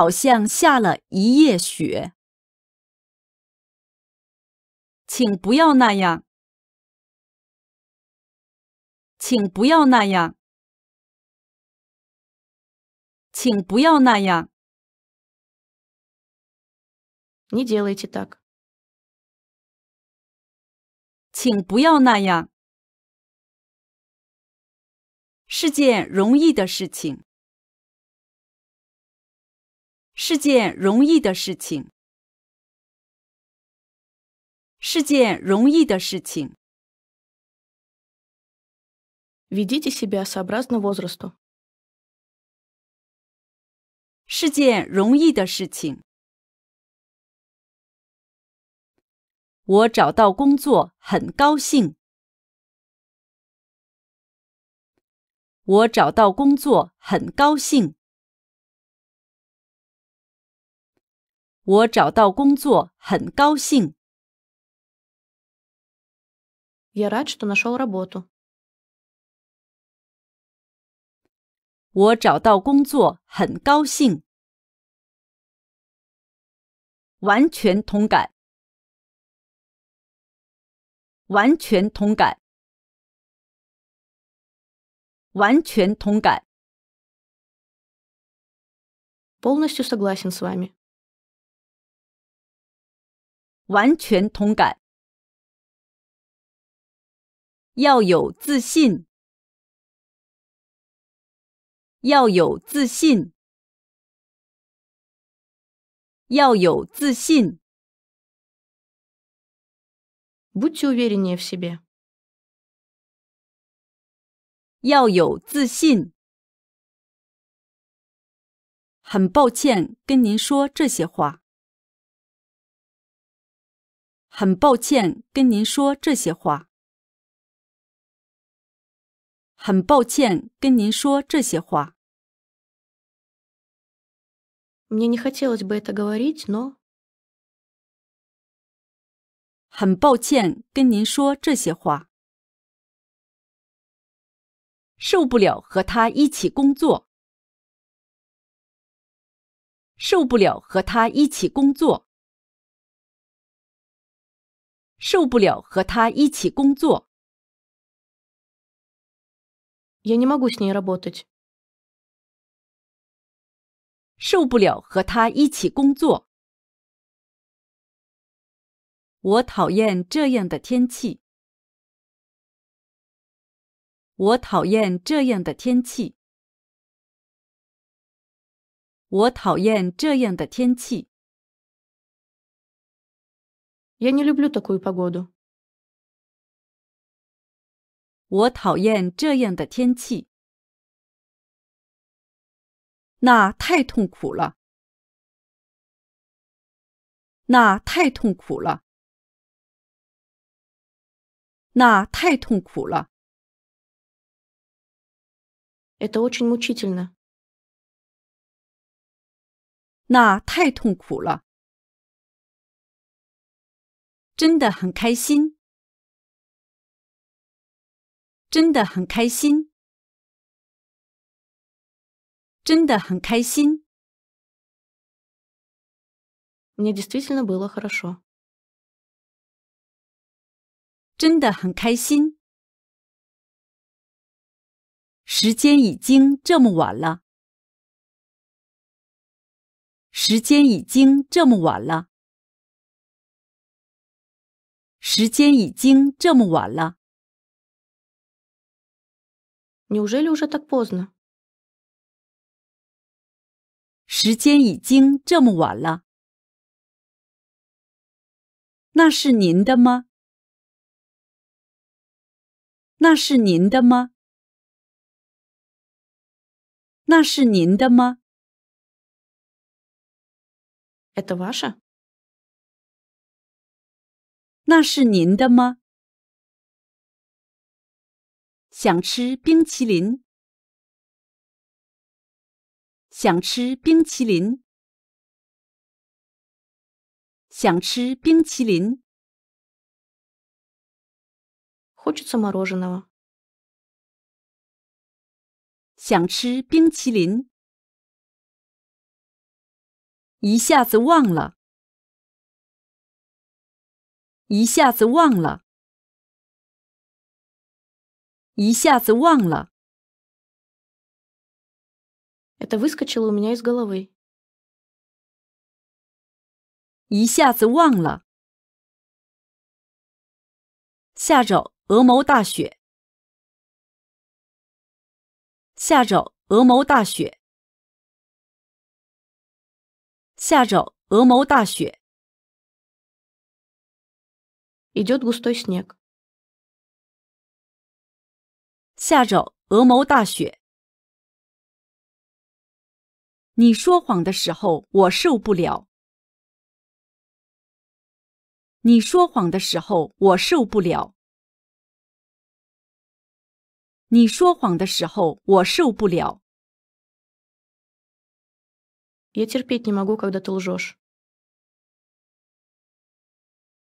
好像下了一夜雪，请不要那样，请不要那样，请不要那样。你 делаете так？请不要那样，是件容易的事情。是件容易的事情。是件容易的事情。в д и т е себя сообразно возрасту。是件容易的事情。我找到工作很高兴。我找到工作很高兴。我找到工作，很高兴。Я рад, что нашел работу. 我找到工作，很高兴。完全同感。完全同感。完全同感。Полностью согласен с вами. 完全同感。要有自信。要有自信。要有自信。Будьте у в е р е н н е в себе。要有自信。很抱歉跟您说这些话。很抱歉跟您说这些话。很抱歉跟您说这些话。мне не хотелось бы это говорить, но。很抱歉跟您说这些话。受不了和他一起工作。受不了和他一起工作。受不了和他一起工作。Я не могу с ней работать。受不了和他一起工作。我讨厌这样的天气。我讨厌这样的天气。我讨厌这样的天气。我讨厌这样的天气。那太痛苦了。那太痛苦了。那太痛苦了。那太痛苦了。真的很开心，真的很开心，真的很开心。Мне действительно было хорошо。真的很开心。时间已经这么晚了，时间已经这么晚了。时间已经这么晚了。Неужели уже так поздно？时间已经这么晚了。那是您的吗？那是您的吗？那是您的吗？Это ваше？那是您的吗？想吃冰淇淋。想吃冰淇淋。想吃冰淇淋。Хочется мороженого。想吃冰淇淋。一下子忘了。一下子忘了，一下子忘了。Это выскочило у меня из головы。一下子忘了。下周鹅毛大雪。下周鹅毛大雪。下周鹅毛大雪。Идет густой снег. 下周鹅毛大雪。你说谎的时候，我受不了。你说谎的时候，我受不了。你说谎的时候，我受不了。Я терпеть не могу, когда ты лжешь.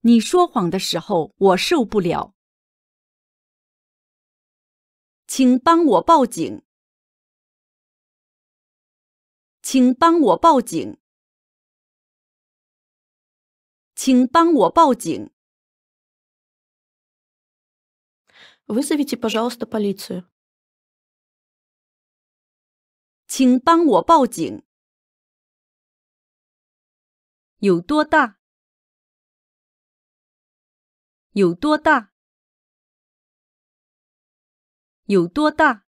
你说谎的时候，我受不了，请帮我报警，请帮我报警，请帮我报警。Вызовите, пожалуйста, полицию。请帮我报警。有多大？有多大？有多大？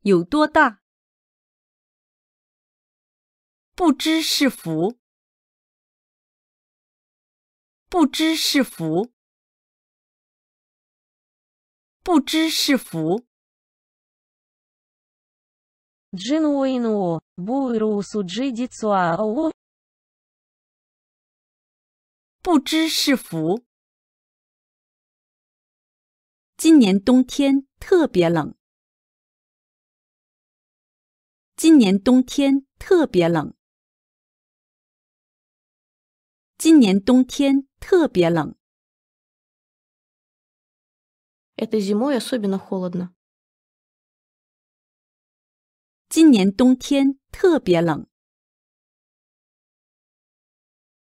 有多大？不知是福，不知是福，不知是福。真乃乃，不如说真地错啊！不知是福。今年冬天特别冷。今年冬天特别冷。今年冬天特别冷。Эта зимой особенно холодно. 今年冬天特别冷。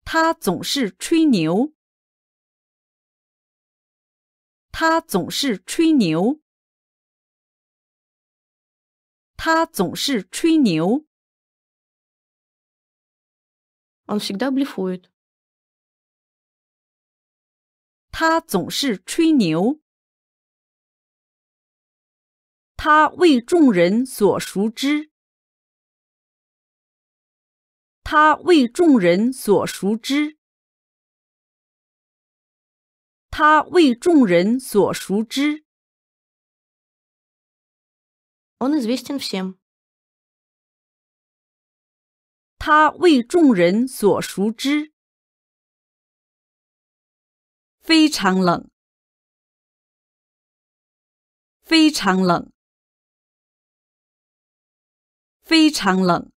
他总是吹牛。他总是吹牛。他总是吹牛。嗯，是 Wood。他总是吹牛。他为众人所熟知。他为众人所熟知。他为众人所熟知。Он известен всем. 他为众人所熟知。非常冷。非常冷。非常冷。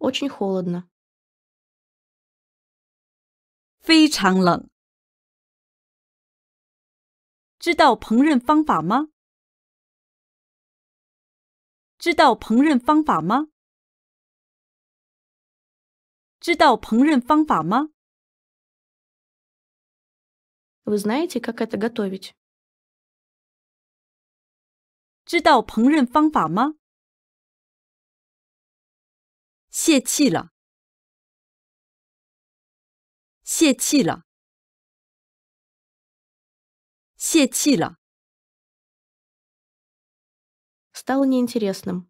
Очень холодно. 非常冷。知道烹饪方法吗？知道烹饪方法吗？知道烹饪方法吗？Вы знаете, как это готовить? 知道烹饪方法吗？泄气了！泄气了！泄气了！Стал неинтересным。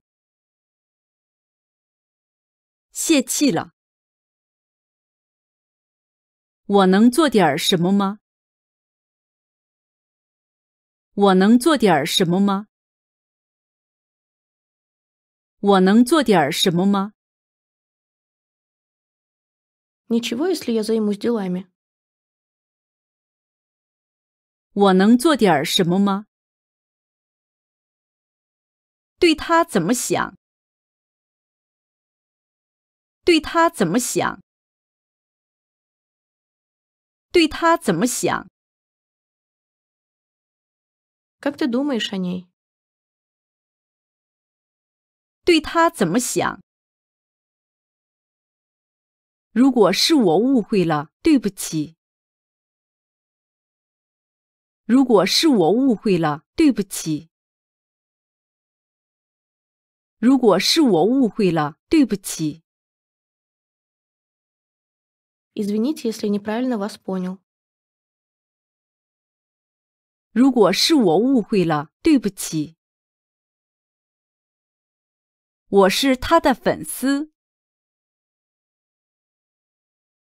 泄气了！我能做点儿什么吗？我能做点儿什么吗？我能做点什么吗？Ничего, если я займусь делами。我能做点什么吗？对他怎么想？对他怎么想？对他怎么想？Как ты думаешь о ней？对他怎么想？如果是我误会了，对不起。如果是我误会了，对不起。如果是我误会了，对不起。Извините, если неправильно вас понял。如果是我误会了，对不起。我是他的粉丝。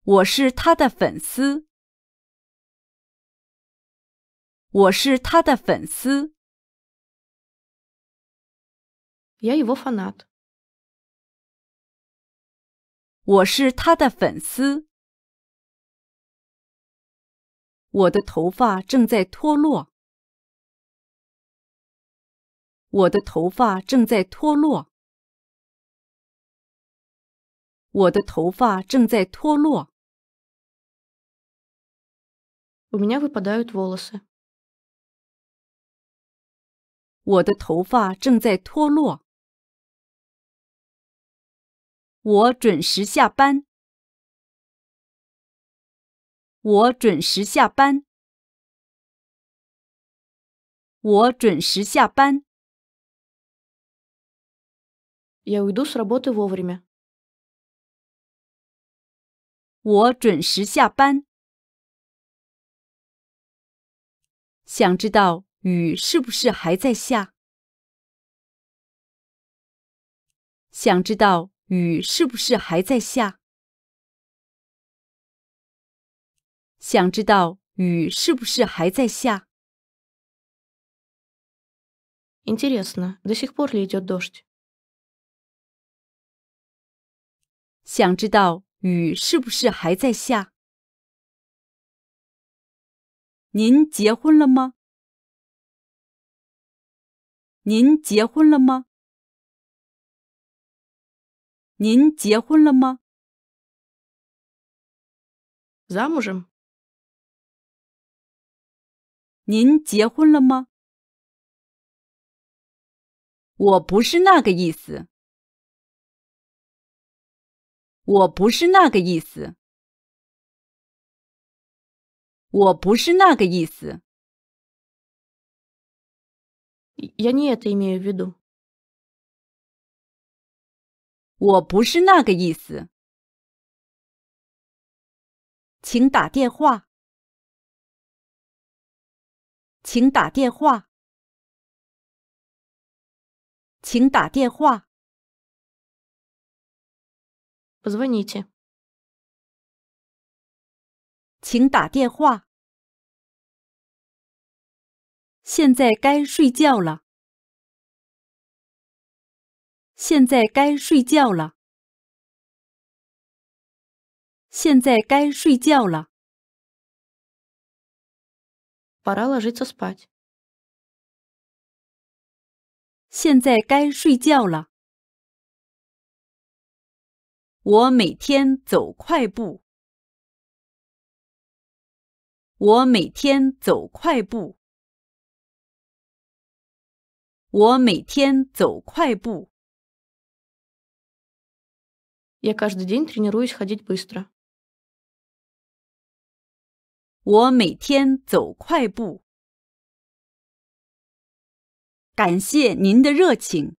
我是他的粉丝。我是他的粉丝。Я его фанат。我是他的粉丝。我的头发正在脱落。我的头发正在脱落。我的头发正在脱落。У меня выпадают волосы。我的头发正在脱落。我准时下班。Я уйду с работы вовремя。我准时下班。想知道雨是不是还在下？想知道雨是不是还在下？想知道雨是不是还在下？想知道。雨是不是还在下？您结婚了吗？您结婚了吗？您结婚了吗 з а м у ж 您结婚了吗？我不是那个意思。我不是那个意思。我不是那个意思。Я не это имею в виду。我不是那个意思。请打电话。请打电话。请打电话。不是问你，请请打电话。现在该睡觉了。现在该睡觉了。现在该睡觉了。Пора ложиться спать。现在该睡觉了。我每天走快步。我每天走快步。我每天走快步。Я каждый день тренируюсь ходить быстро。我每天走快步。感谢您的热情。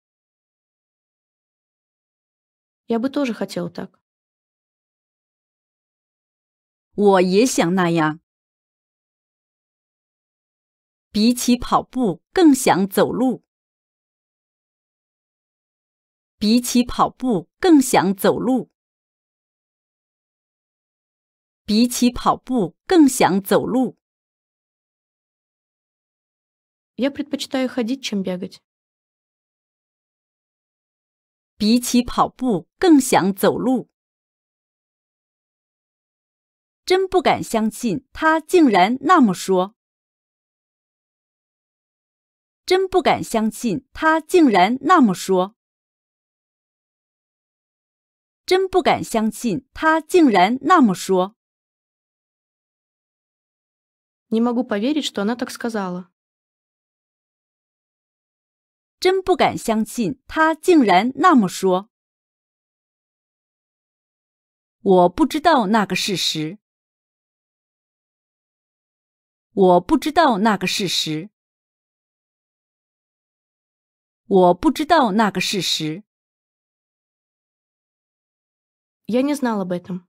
Я бы тоже хотел так. Я предпочитаю ходить, чем бегать. 比起跑步，更想走路。真不敢相信，他竟然那么说。真不敢相信，他竟然那么说。真不敢相信，他竟然那么说。真不敢相信，他竟然那么说！我不知道那个事实。我不知道那个事实。我不知道那个事实。Я не знал об этом。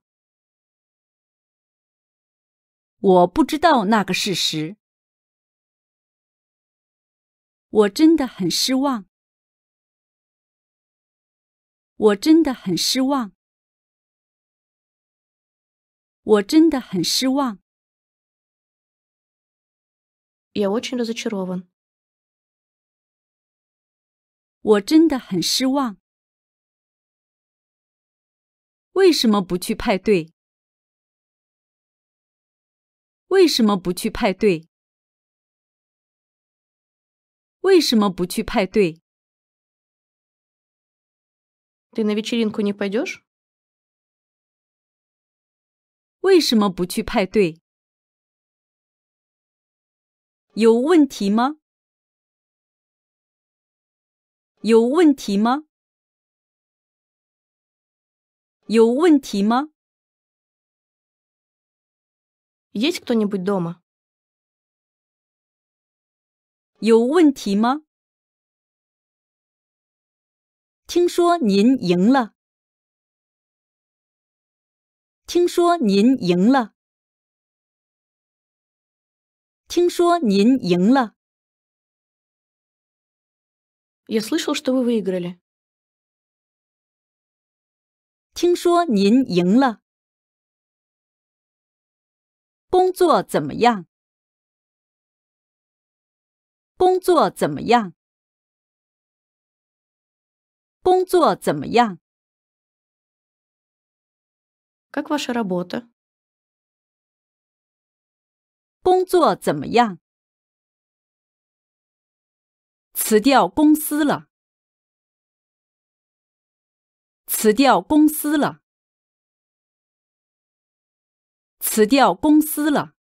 我不知道那个事实。我真的很失望。我真的很失望。我真的很失望。Я очень разочарован. 我真的很失望。为什么不去派对？为什么不去派对？为什么不去派对？Ты на вечеринку не пойдёшь？为什么不去派对？有问题吗？有问题吗？有问题吗？Есть кто-нибудь дома？有问题吗？听说您赢了。听说您赢了。听说您赢了。Я слышал, что вы выиграли。听说您赢了。工作怎么样？工作怎么样？工作怎么样？Как ваша работа？工作怎么样？辞掉公司了。辞掉公司了。辞掉公司了。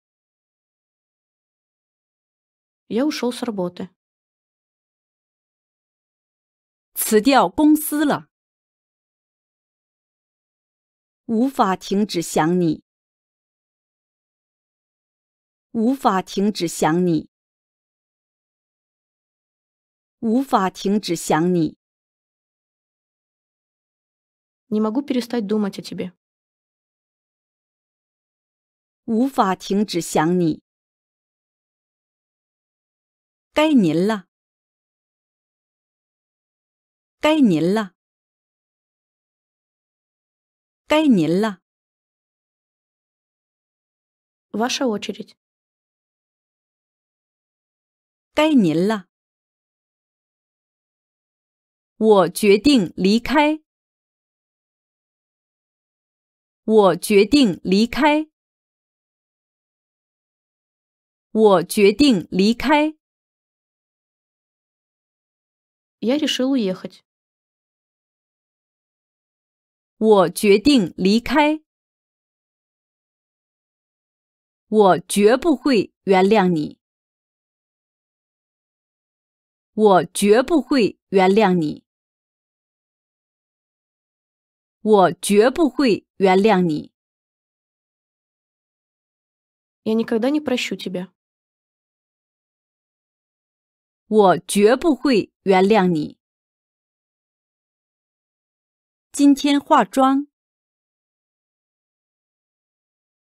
Я у ш е л с работы. 辞掉公司了。无法停止想你。无法停止想你。无法停止想你。Не могу перестать думать о тебе。无法停止想你。该您了，该您了，该您了。Ваша очередь。该您了。我决定离开。我决定离开。我决定离开。я решил уехать. 我决定离开。我绝不会原谅你。我绝不会原谅你。我绝不会原谅你。Я никогда не прощу тебя. 我绝不会原谅你。今天化妆。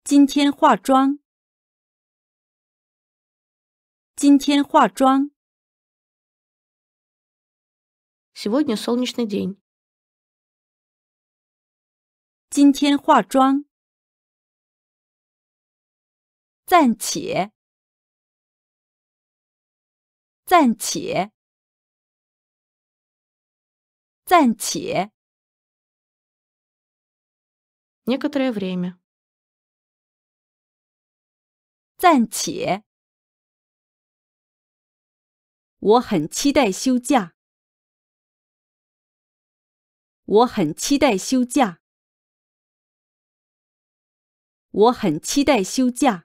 今天化妆。今天化妆。Сегодня солнечный день。今天化妆。暂且。暂且，暂且，некоторое время。暂且，我很期待休假。我很期待休假。我很期待休假。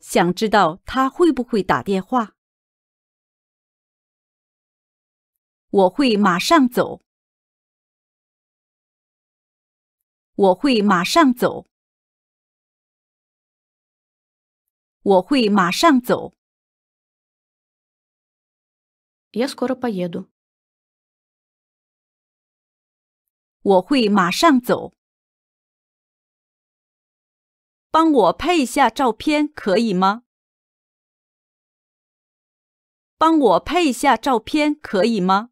想知道他会不会打电话？我会马上走。我会马上走。我会马上走。Я скоро поеду。我会马上走。帮我拍一下照片可以吗？帮我拍一下照片可以吗？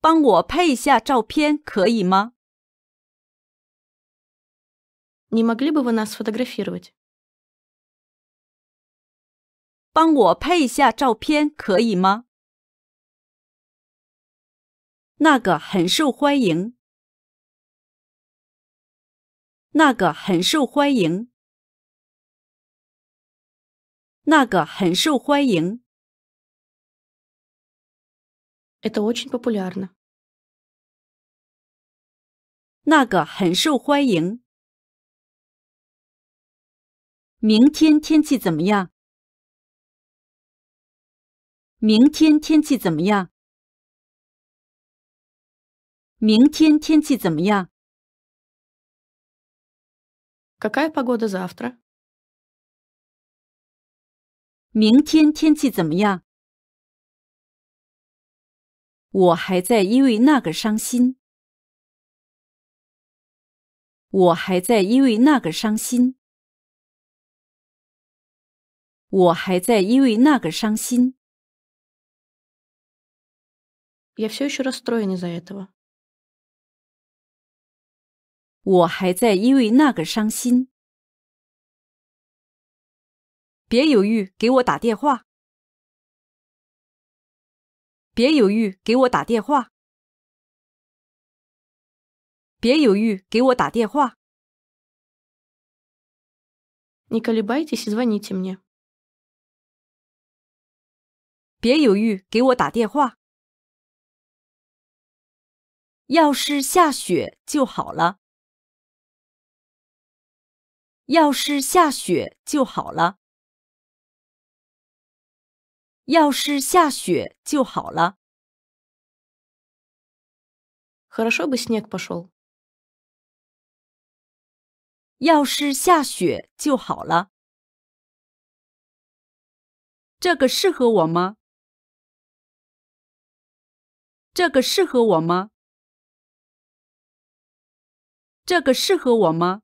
帮我拍一下照片可以吗？你 и р о в а т ь 帮我拍一下照片可以吗？那个很受欢迎。那个很受欢迎。那个很受欢迎。Это очень популярно。那个很受欢迎。明天天气怎么样？明天天气怎么样？明天天气怎么样？Какая погода завтра? 明天天气怎么样？我还在因为那个伤心。我还在因为那个伤心。我还在因为那个伤心。Я все еще расстроен из-за этого. 我还在因为那个伤心，别犹豫，给我打电话。别犹豫，给我打电话。别犹豫，给我打电话。Не колебайтесь звоните мне。别犹豫，给我打电话。要是下雪就好了。要是下雪就好了。要是下雪就好了。Хорошо бы снег пошел。要是下雪就好了。这个适合我吗？这个适合我吗？这个适合我吗？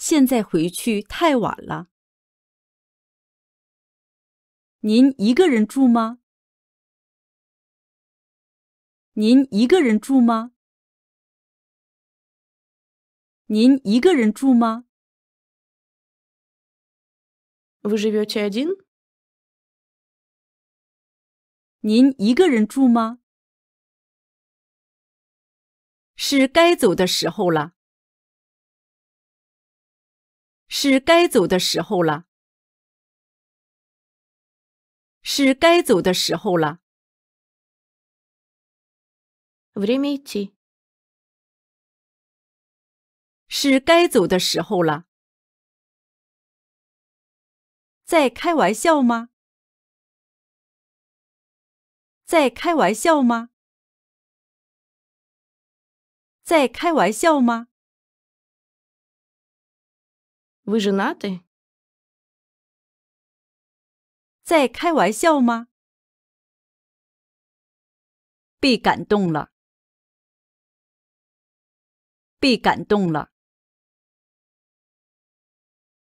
现在回去太晚了。您一个人住吗？您一个人住吗？您一个人住吗？Вы живете один？您一个人住吗？是该走的时候了。是该走的时候了。是该走的时候了。Время идти。是该走的时候了。在开玩笑吗？在开玩笑吗？在开玩笑吗？在开玩笑吗？被感动了。被感动了。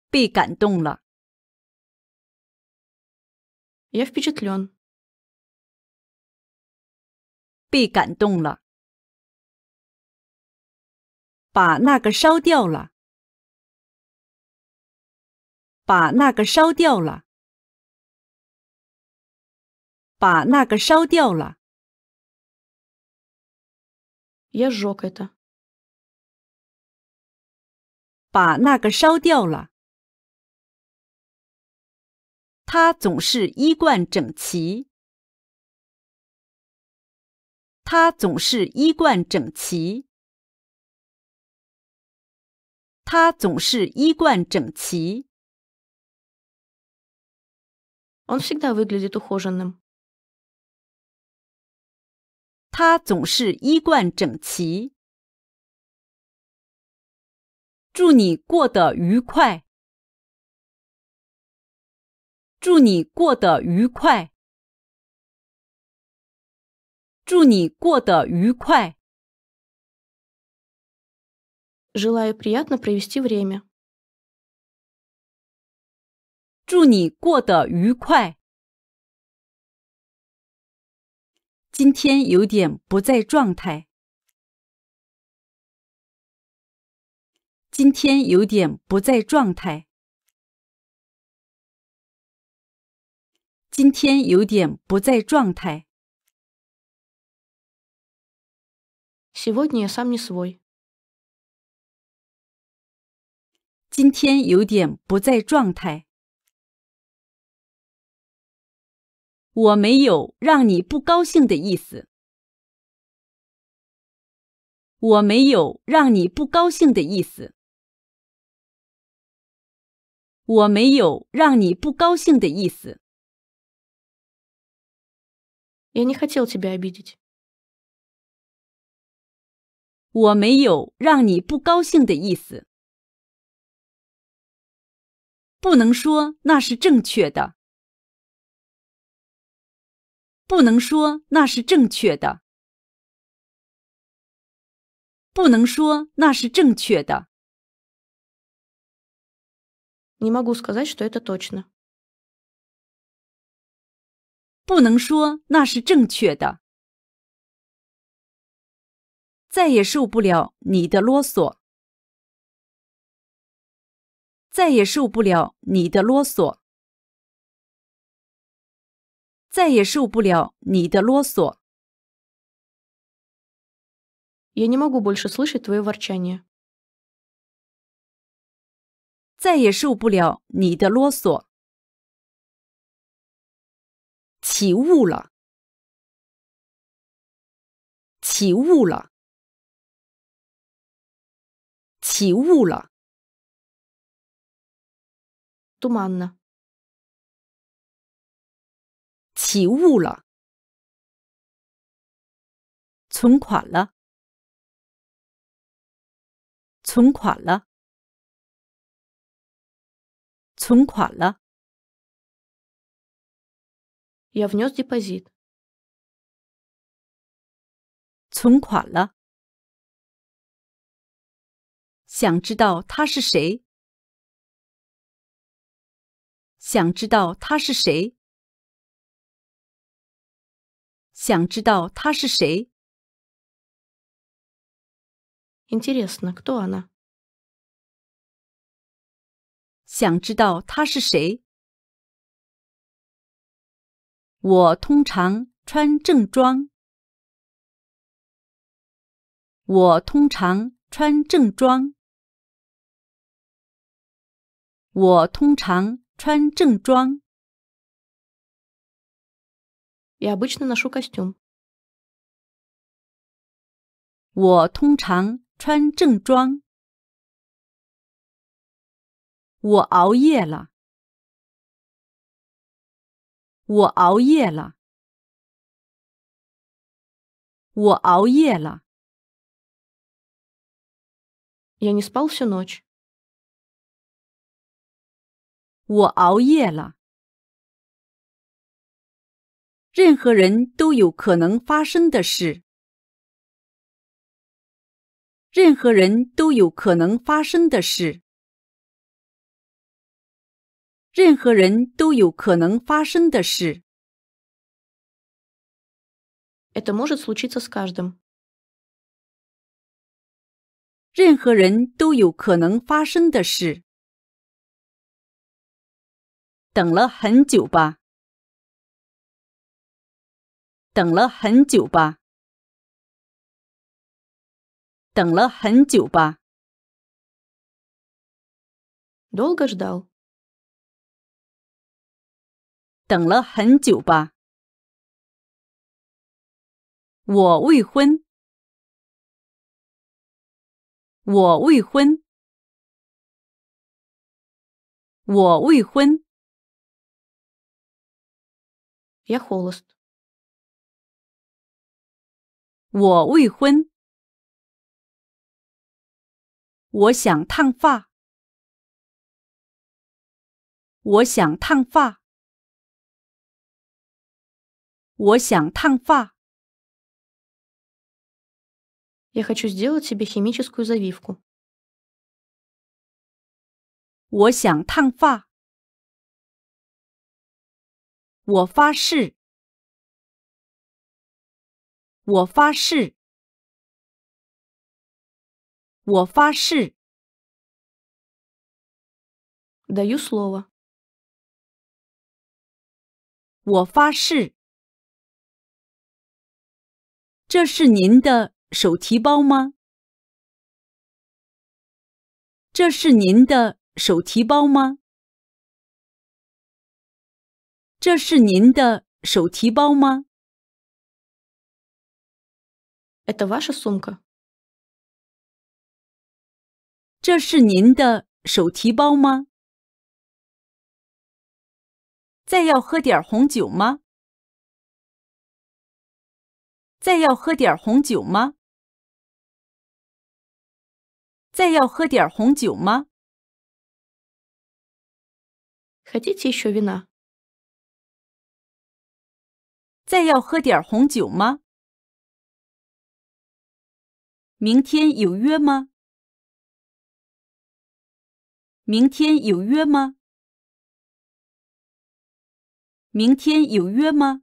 被感动了。Я впечатлен. 被感动了。把那个烧掉了。把那个烧掉了。把那个烧掉了。Я 把那个烧掉了。他总是衣冠整齐。他总是衣冠整齐。他总是衣冠整齐。Он всегда выглядит ухоженным. 他总是衣冠整齐。祝你过得愉快。祝你过得愉快。祝你过得愉快。Желаю приятно провести время. 祝你过得愉快。今天有点不在状态。今天有点不在状态。今天有点不在状态。今天有点不在状态。我没有让你不高兴的意思。我没有让你不高兴的意思。我没有让你不高兴的意思。Я не хотел тебя обидеть. 我没有让你不高兴的意思。不能说那是正确的。不能说那是正确的。不能说那是正确的。Не могу сказать, что это точно。不能说那是正确的。再也受不了你的啰嗦。再也受不了你的啰嗦。再也受不了你的啰嗦。Я не могу больше слышать т в о е ворчания。再也受不了你的啰嗦。起雾了。起雾了。起雾了。Туманно。起雾了。存款了。存款了。存款了。Я внес депозит。存款了。想知道他是谁？想知道他是谁？想知道他是谁？想知道他是谁？我通常穿正装。我通常穿正装。我通常穿正装。Я обычно ношу костюм. 我通常穿正装。我熬夜了。我熬夜了。我熬夜了。Я не спал всю ночь. 我熬夜了。任何人都有可能发生的事。任何人都有可能发生的事。任何人都有可能发生的事。任何人都有可能发生的事。等了很久吧。等了很久吧，等了很久吧，等了很久吧。我未婚，我未婚，我未婚。我未婚。我想烫发。我想烫发。我想烫发。Я хочу сделать себе химическую завивку。我想烫发。我发誓。我发誓！我发誓！那又说哇！我发誓！这是您的手提包吗？这是您的手提包吗？这是您的手提包吗？这是您的手提包吗？再要喝点红酒吗？再要喝点红酒吗？再要喝点红酒吗？хотите еще вина？再要喝点红酒吗？明天有约吗？明天有约吗？明天有约吗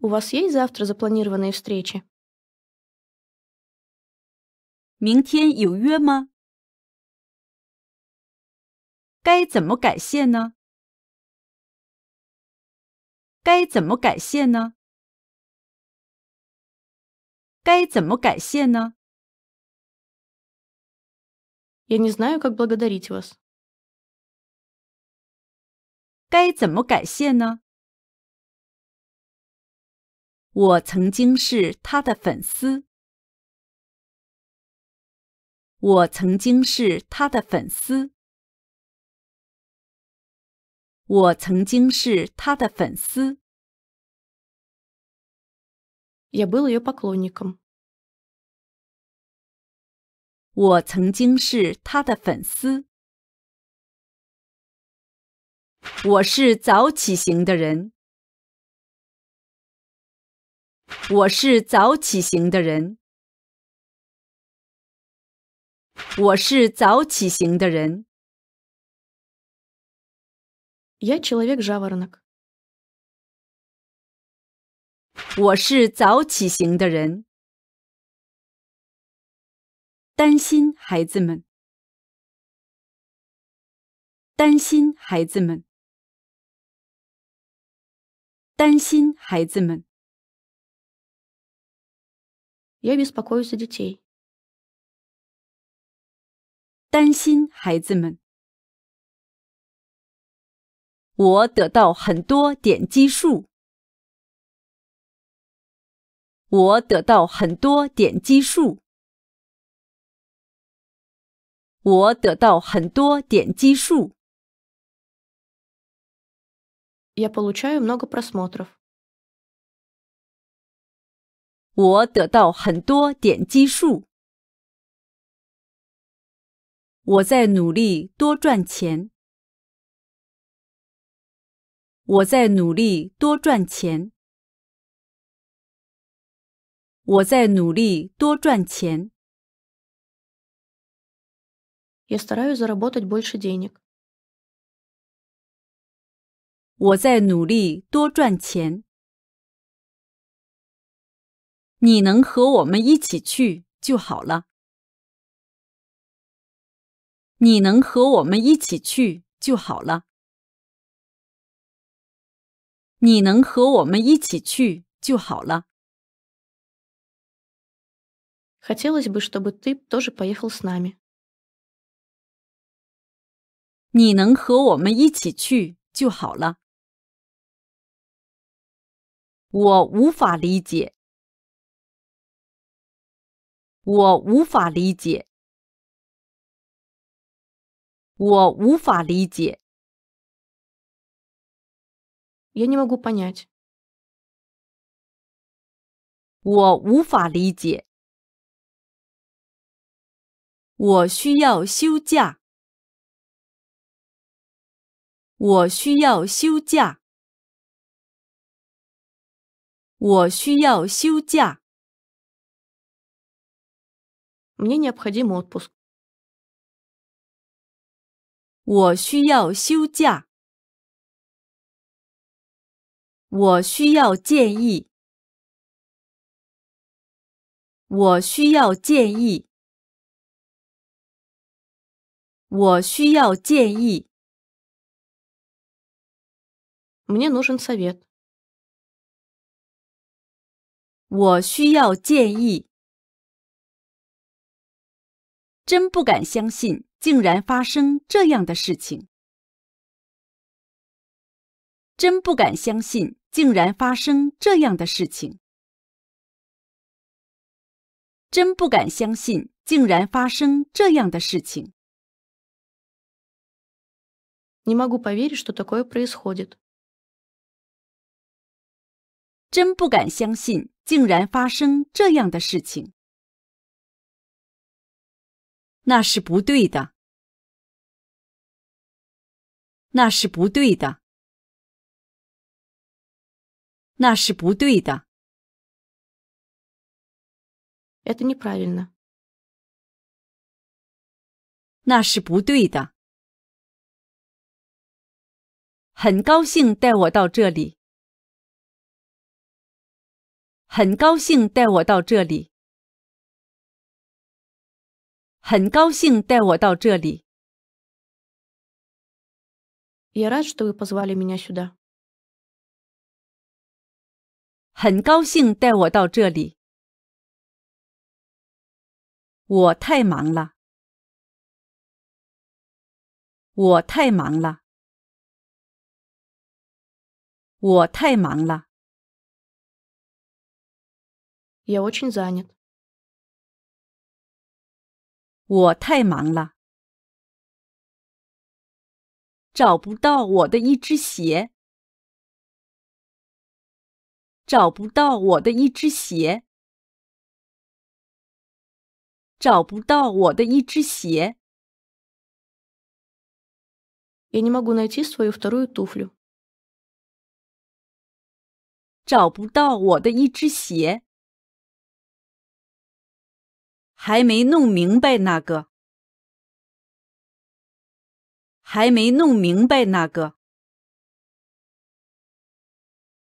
？У вас есть завтра запланированные встречи？明天有约吗？该怎么感谢呢？该怎么感谢呢？该怎么感谢呢？Я не знаю, как благодарить вас。该怎么感谢呢？我曾经是他的粉丝。我曾经是他的粉丝。我曾经是他的粉丝。Я был её поклонником。我曾经是他的粉丝。我是早起型的人。我是早起型的人。我是早起型的人。Я человек жаворонок。我是早起型的人。担心孩子们，担心孩子们，担心孩子们。Я беспокоюсь о детей. 担心孩子们。我得到很多点击数，我得到很多点击数。我得到很多点击数。Я получаю много просмотров。我得到很多点击数。我在努力多赚钱。我在努力多赚钱。我在努力多赚钱。Я стараюсь заработать больше денег. 我在努力多赚钱。你能和我们一起去就好了。你能和我们一起去就好了。你能和我们一起去就好了。Хотелось бы, чтобы ты тоже поехал с нами. 你能和我们一起去就好了。我无法理解。我无法理解。我无法理解。Я не могу понять。我无法理解。我需要休假。我需要休假。我需要休假。Мне необходим отпуск。我需要休假。我需要建议。我需要建议。我需要建议。Мне нужен совет. 我需要建议。真不敢相信，竟然发生这样的事情！真不敢相信，竟然发生这样的事情！真不敢相信，竟然发生这样的事情！Не могу поверить, что такое происходит. 真不敢相信，竟然发生这样的事情！那是不对的，那是不对的，那是不对的，那是不对的。很高兴带我到这里。很高兴带我到这里。很高兴带我到这里。Я рад, что вы позвали меня сюда。很高兴带我到这里。我太忙了。我太忙了。我太忙了。我太忙了，找不到我的一只鞋，找不到我的一只鞋，找不到我的一只鞋。Я не могу найти свою вторую туфлю，找不到我的一只鞋。还没弄明白那个，还没弄明白那个，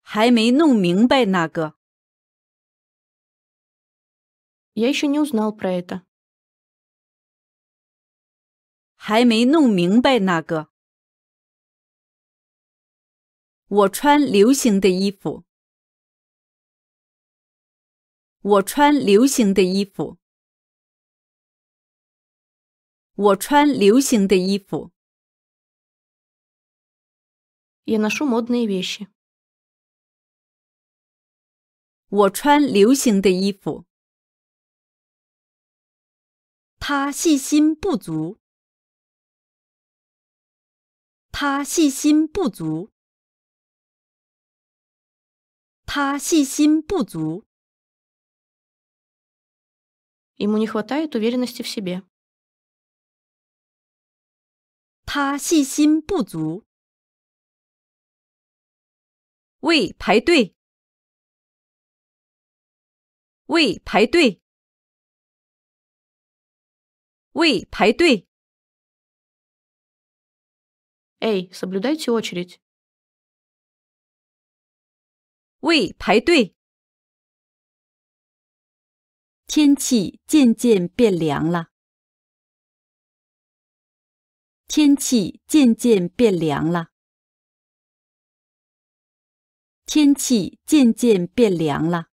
还没弄明白那个。Я ещё не узнал про это。还没弄明白那个。我穿流行的衣服。我穿流行的衣服。我穿流行的衣服。Я ношу модные вещи。我穿流行的衣服。他细心不足。他细心不足。他细心不足。Им у не хватает уверенности в себе. 他细心不足。为排队！为排队！为排队！哎，соблюдайте очередь。排队！天气渐渐变凉了。天气渐渐变凉了。天气渐渐变凉了。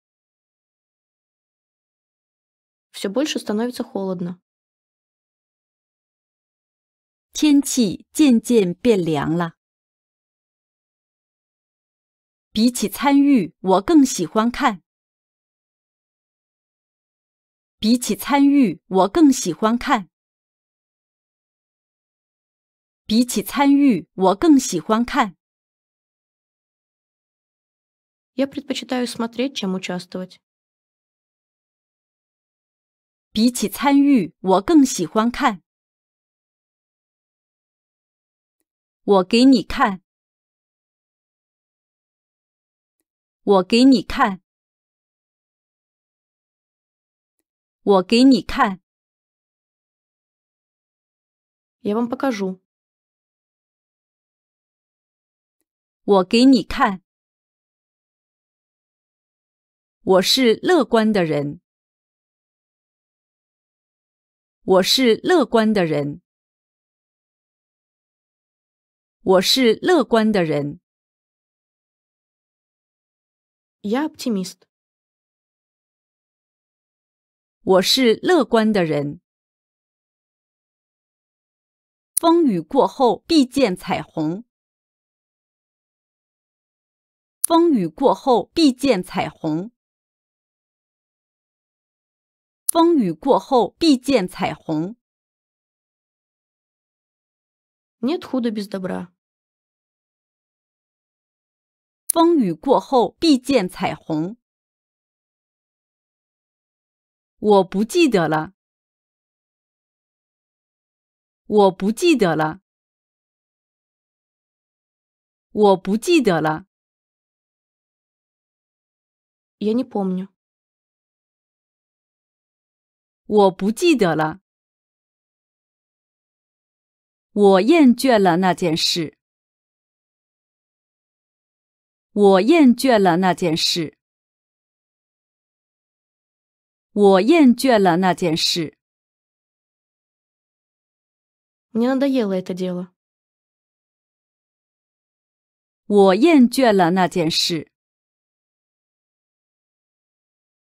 все больше становится холодно. 天气渐渐变凉了。比起参与，我更喜欢看。比起参与，我更喜欢看。比起参与，我更喜欢看。比起参与，我更喜欢看。我给你看。我给你看。我给你看。我给你看。我是乐观的人。我是乐观的人。我是乐观的人。Я оптимист。我是乐观的人。风雨过后，必见彩虹。风雨过后必见彩虹。风雨过后必见彩虹。你从何得知？风雨过后必见彩虹。我不记得了。我不记得了。我不记得了。我不记得了。我厌倦了那件事。我厌倦了那件事。我厌倦了那件事。我厌倦了那件事。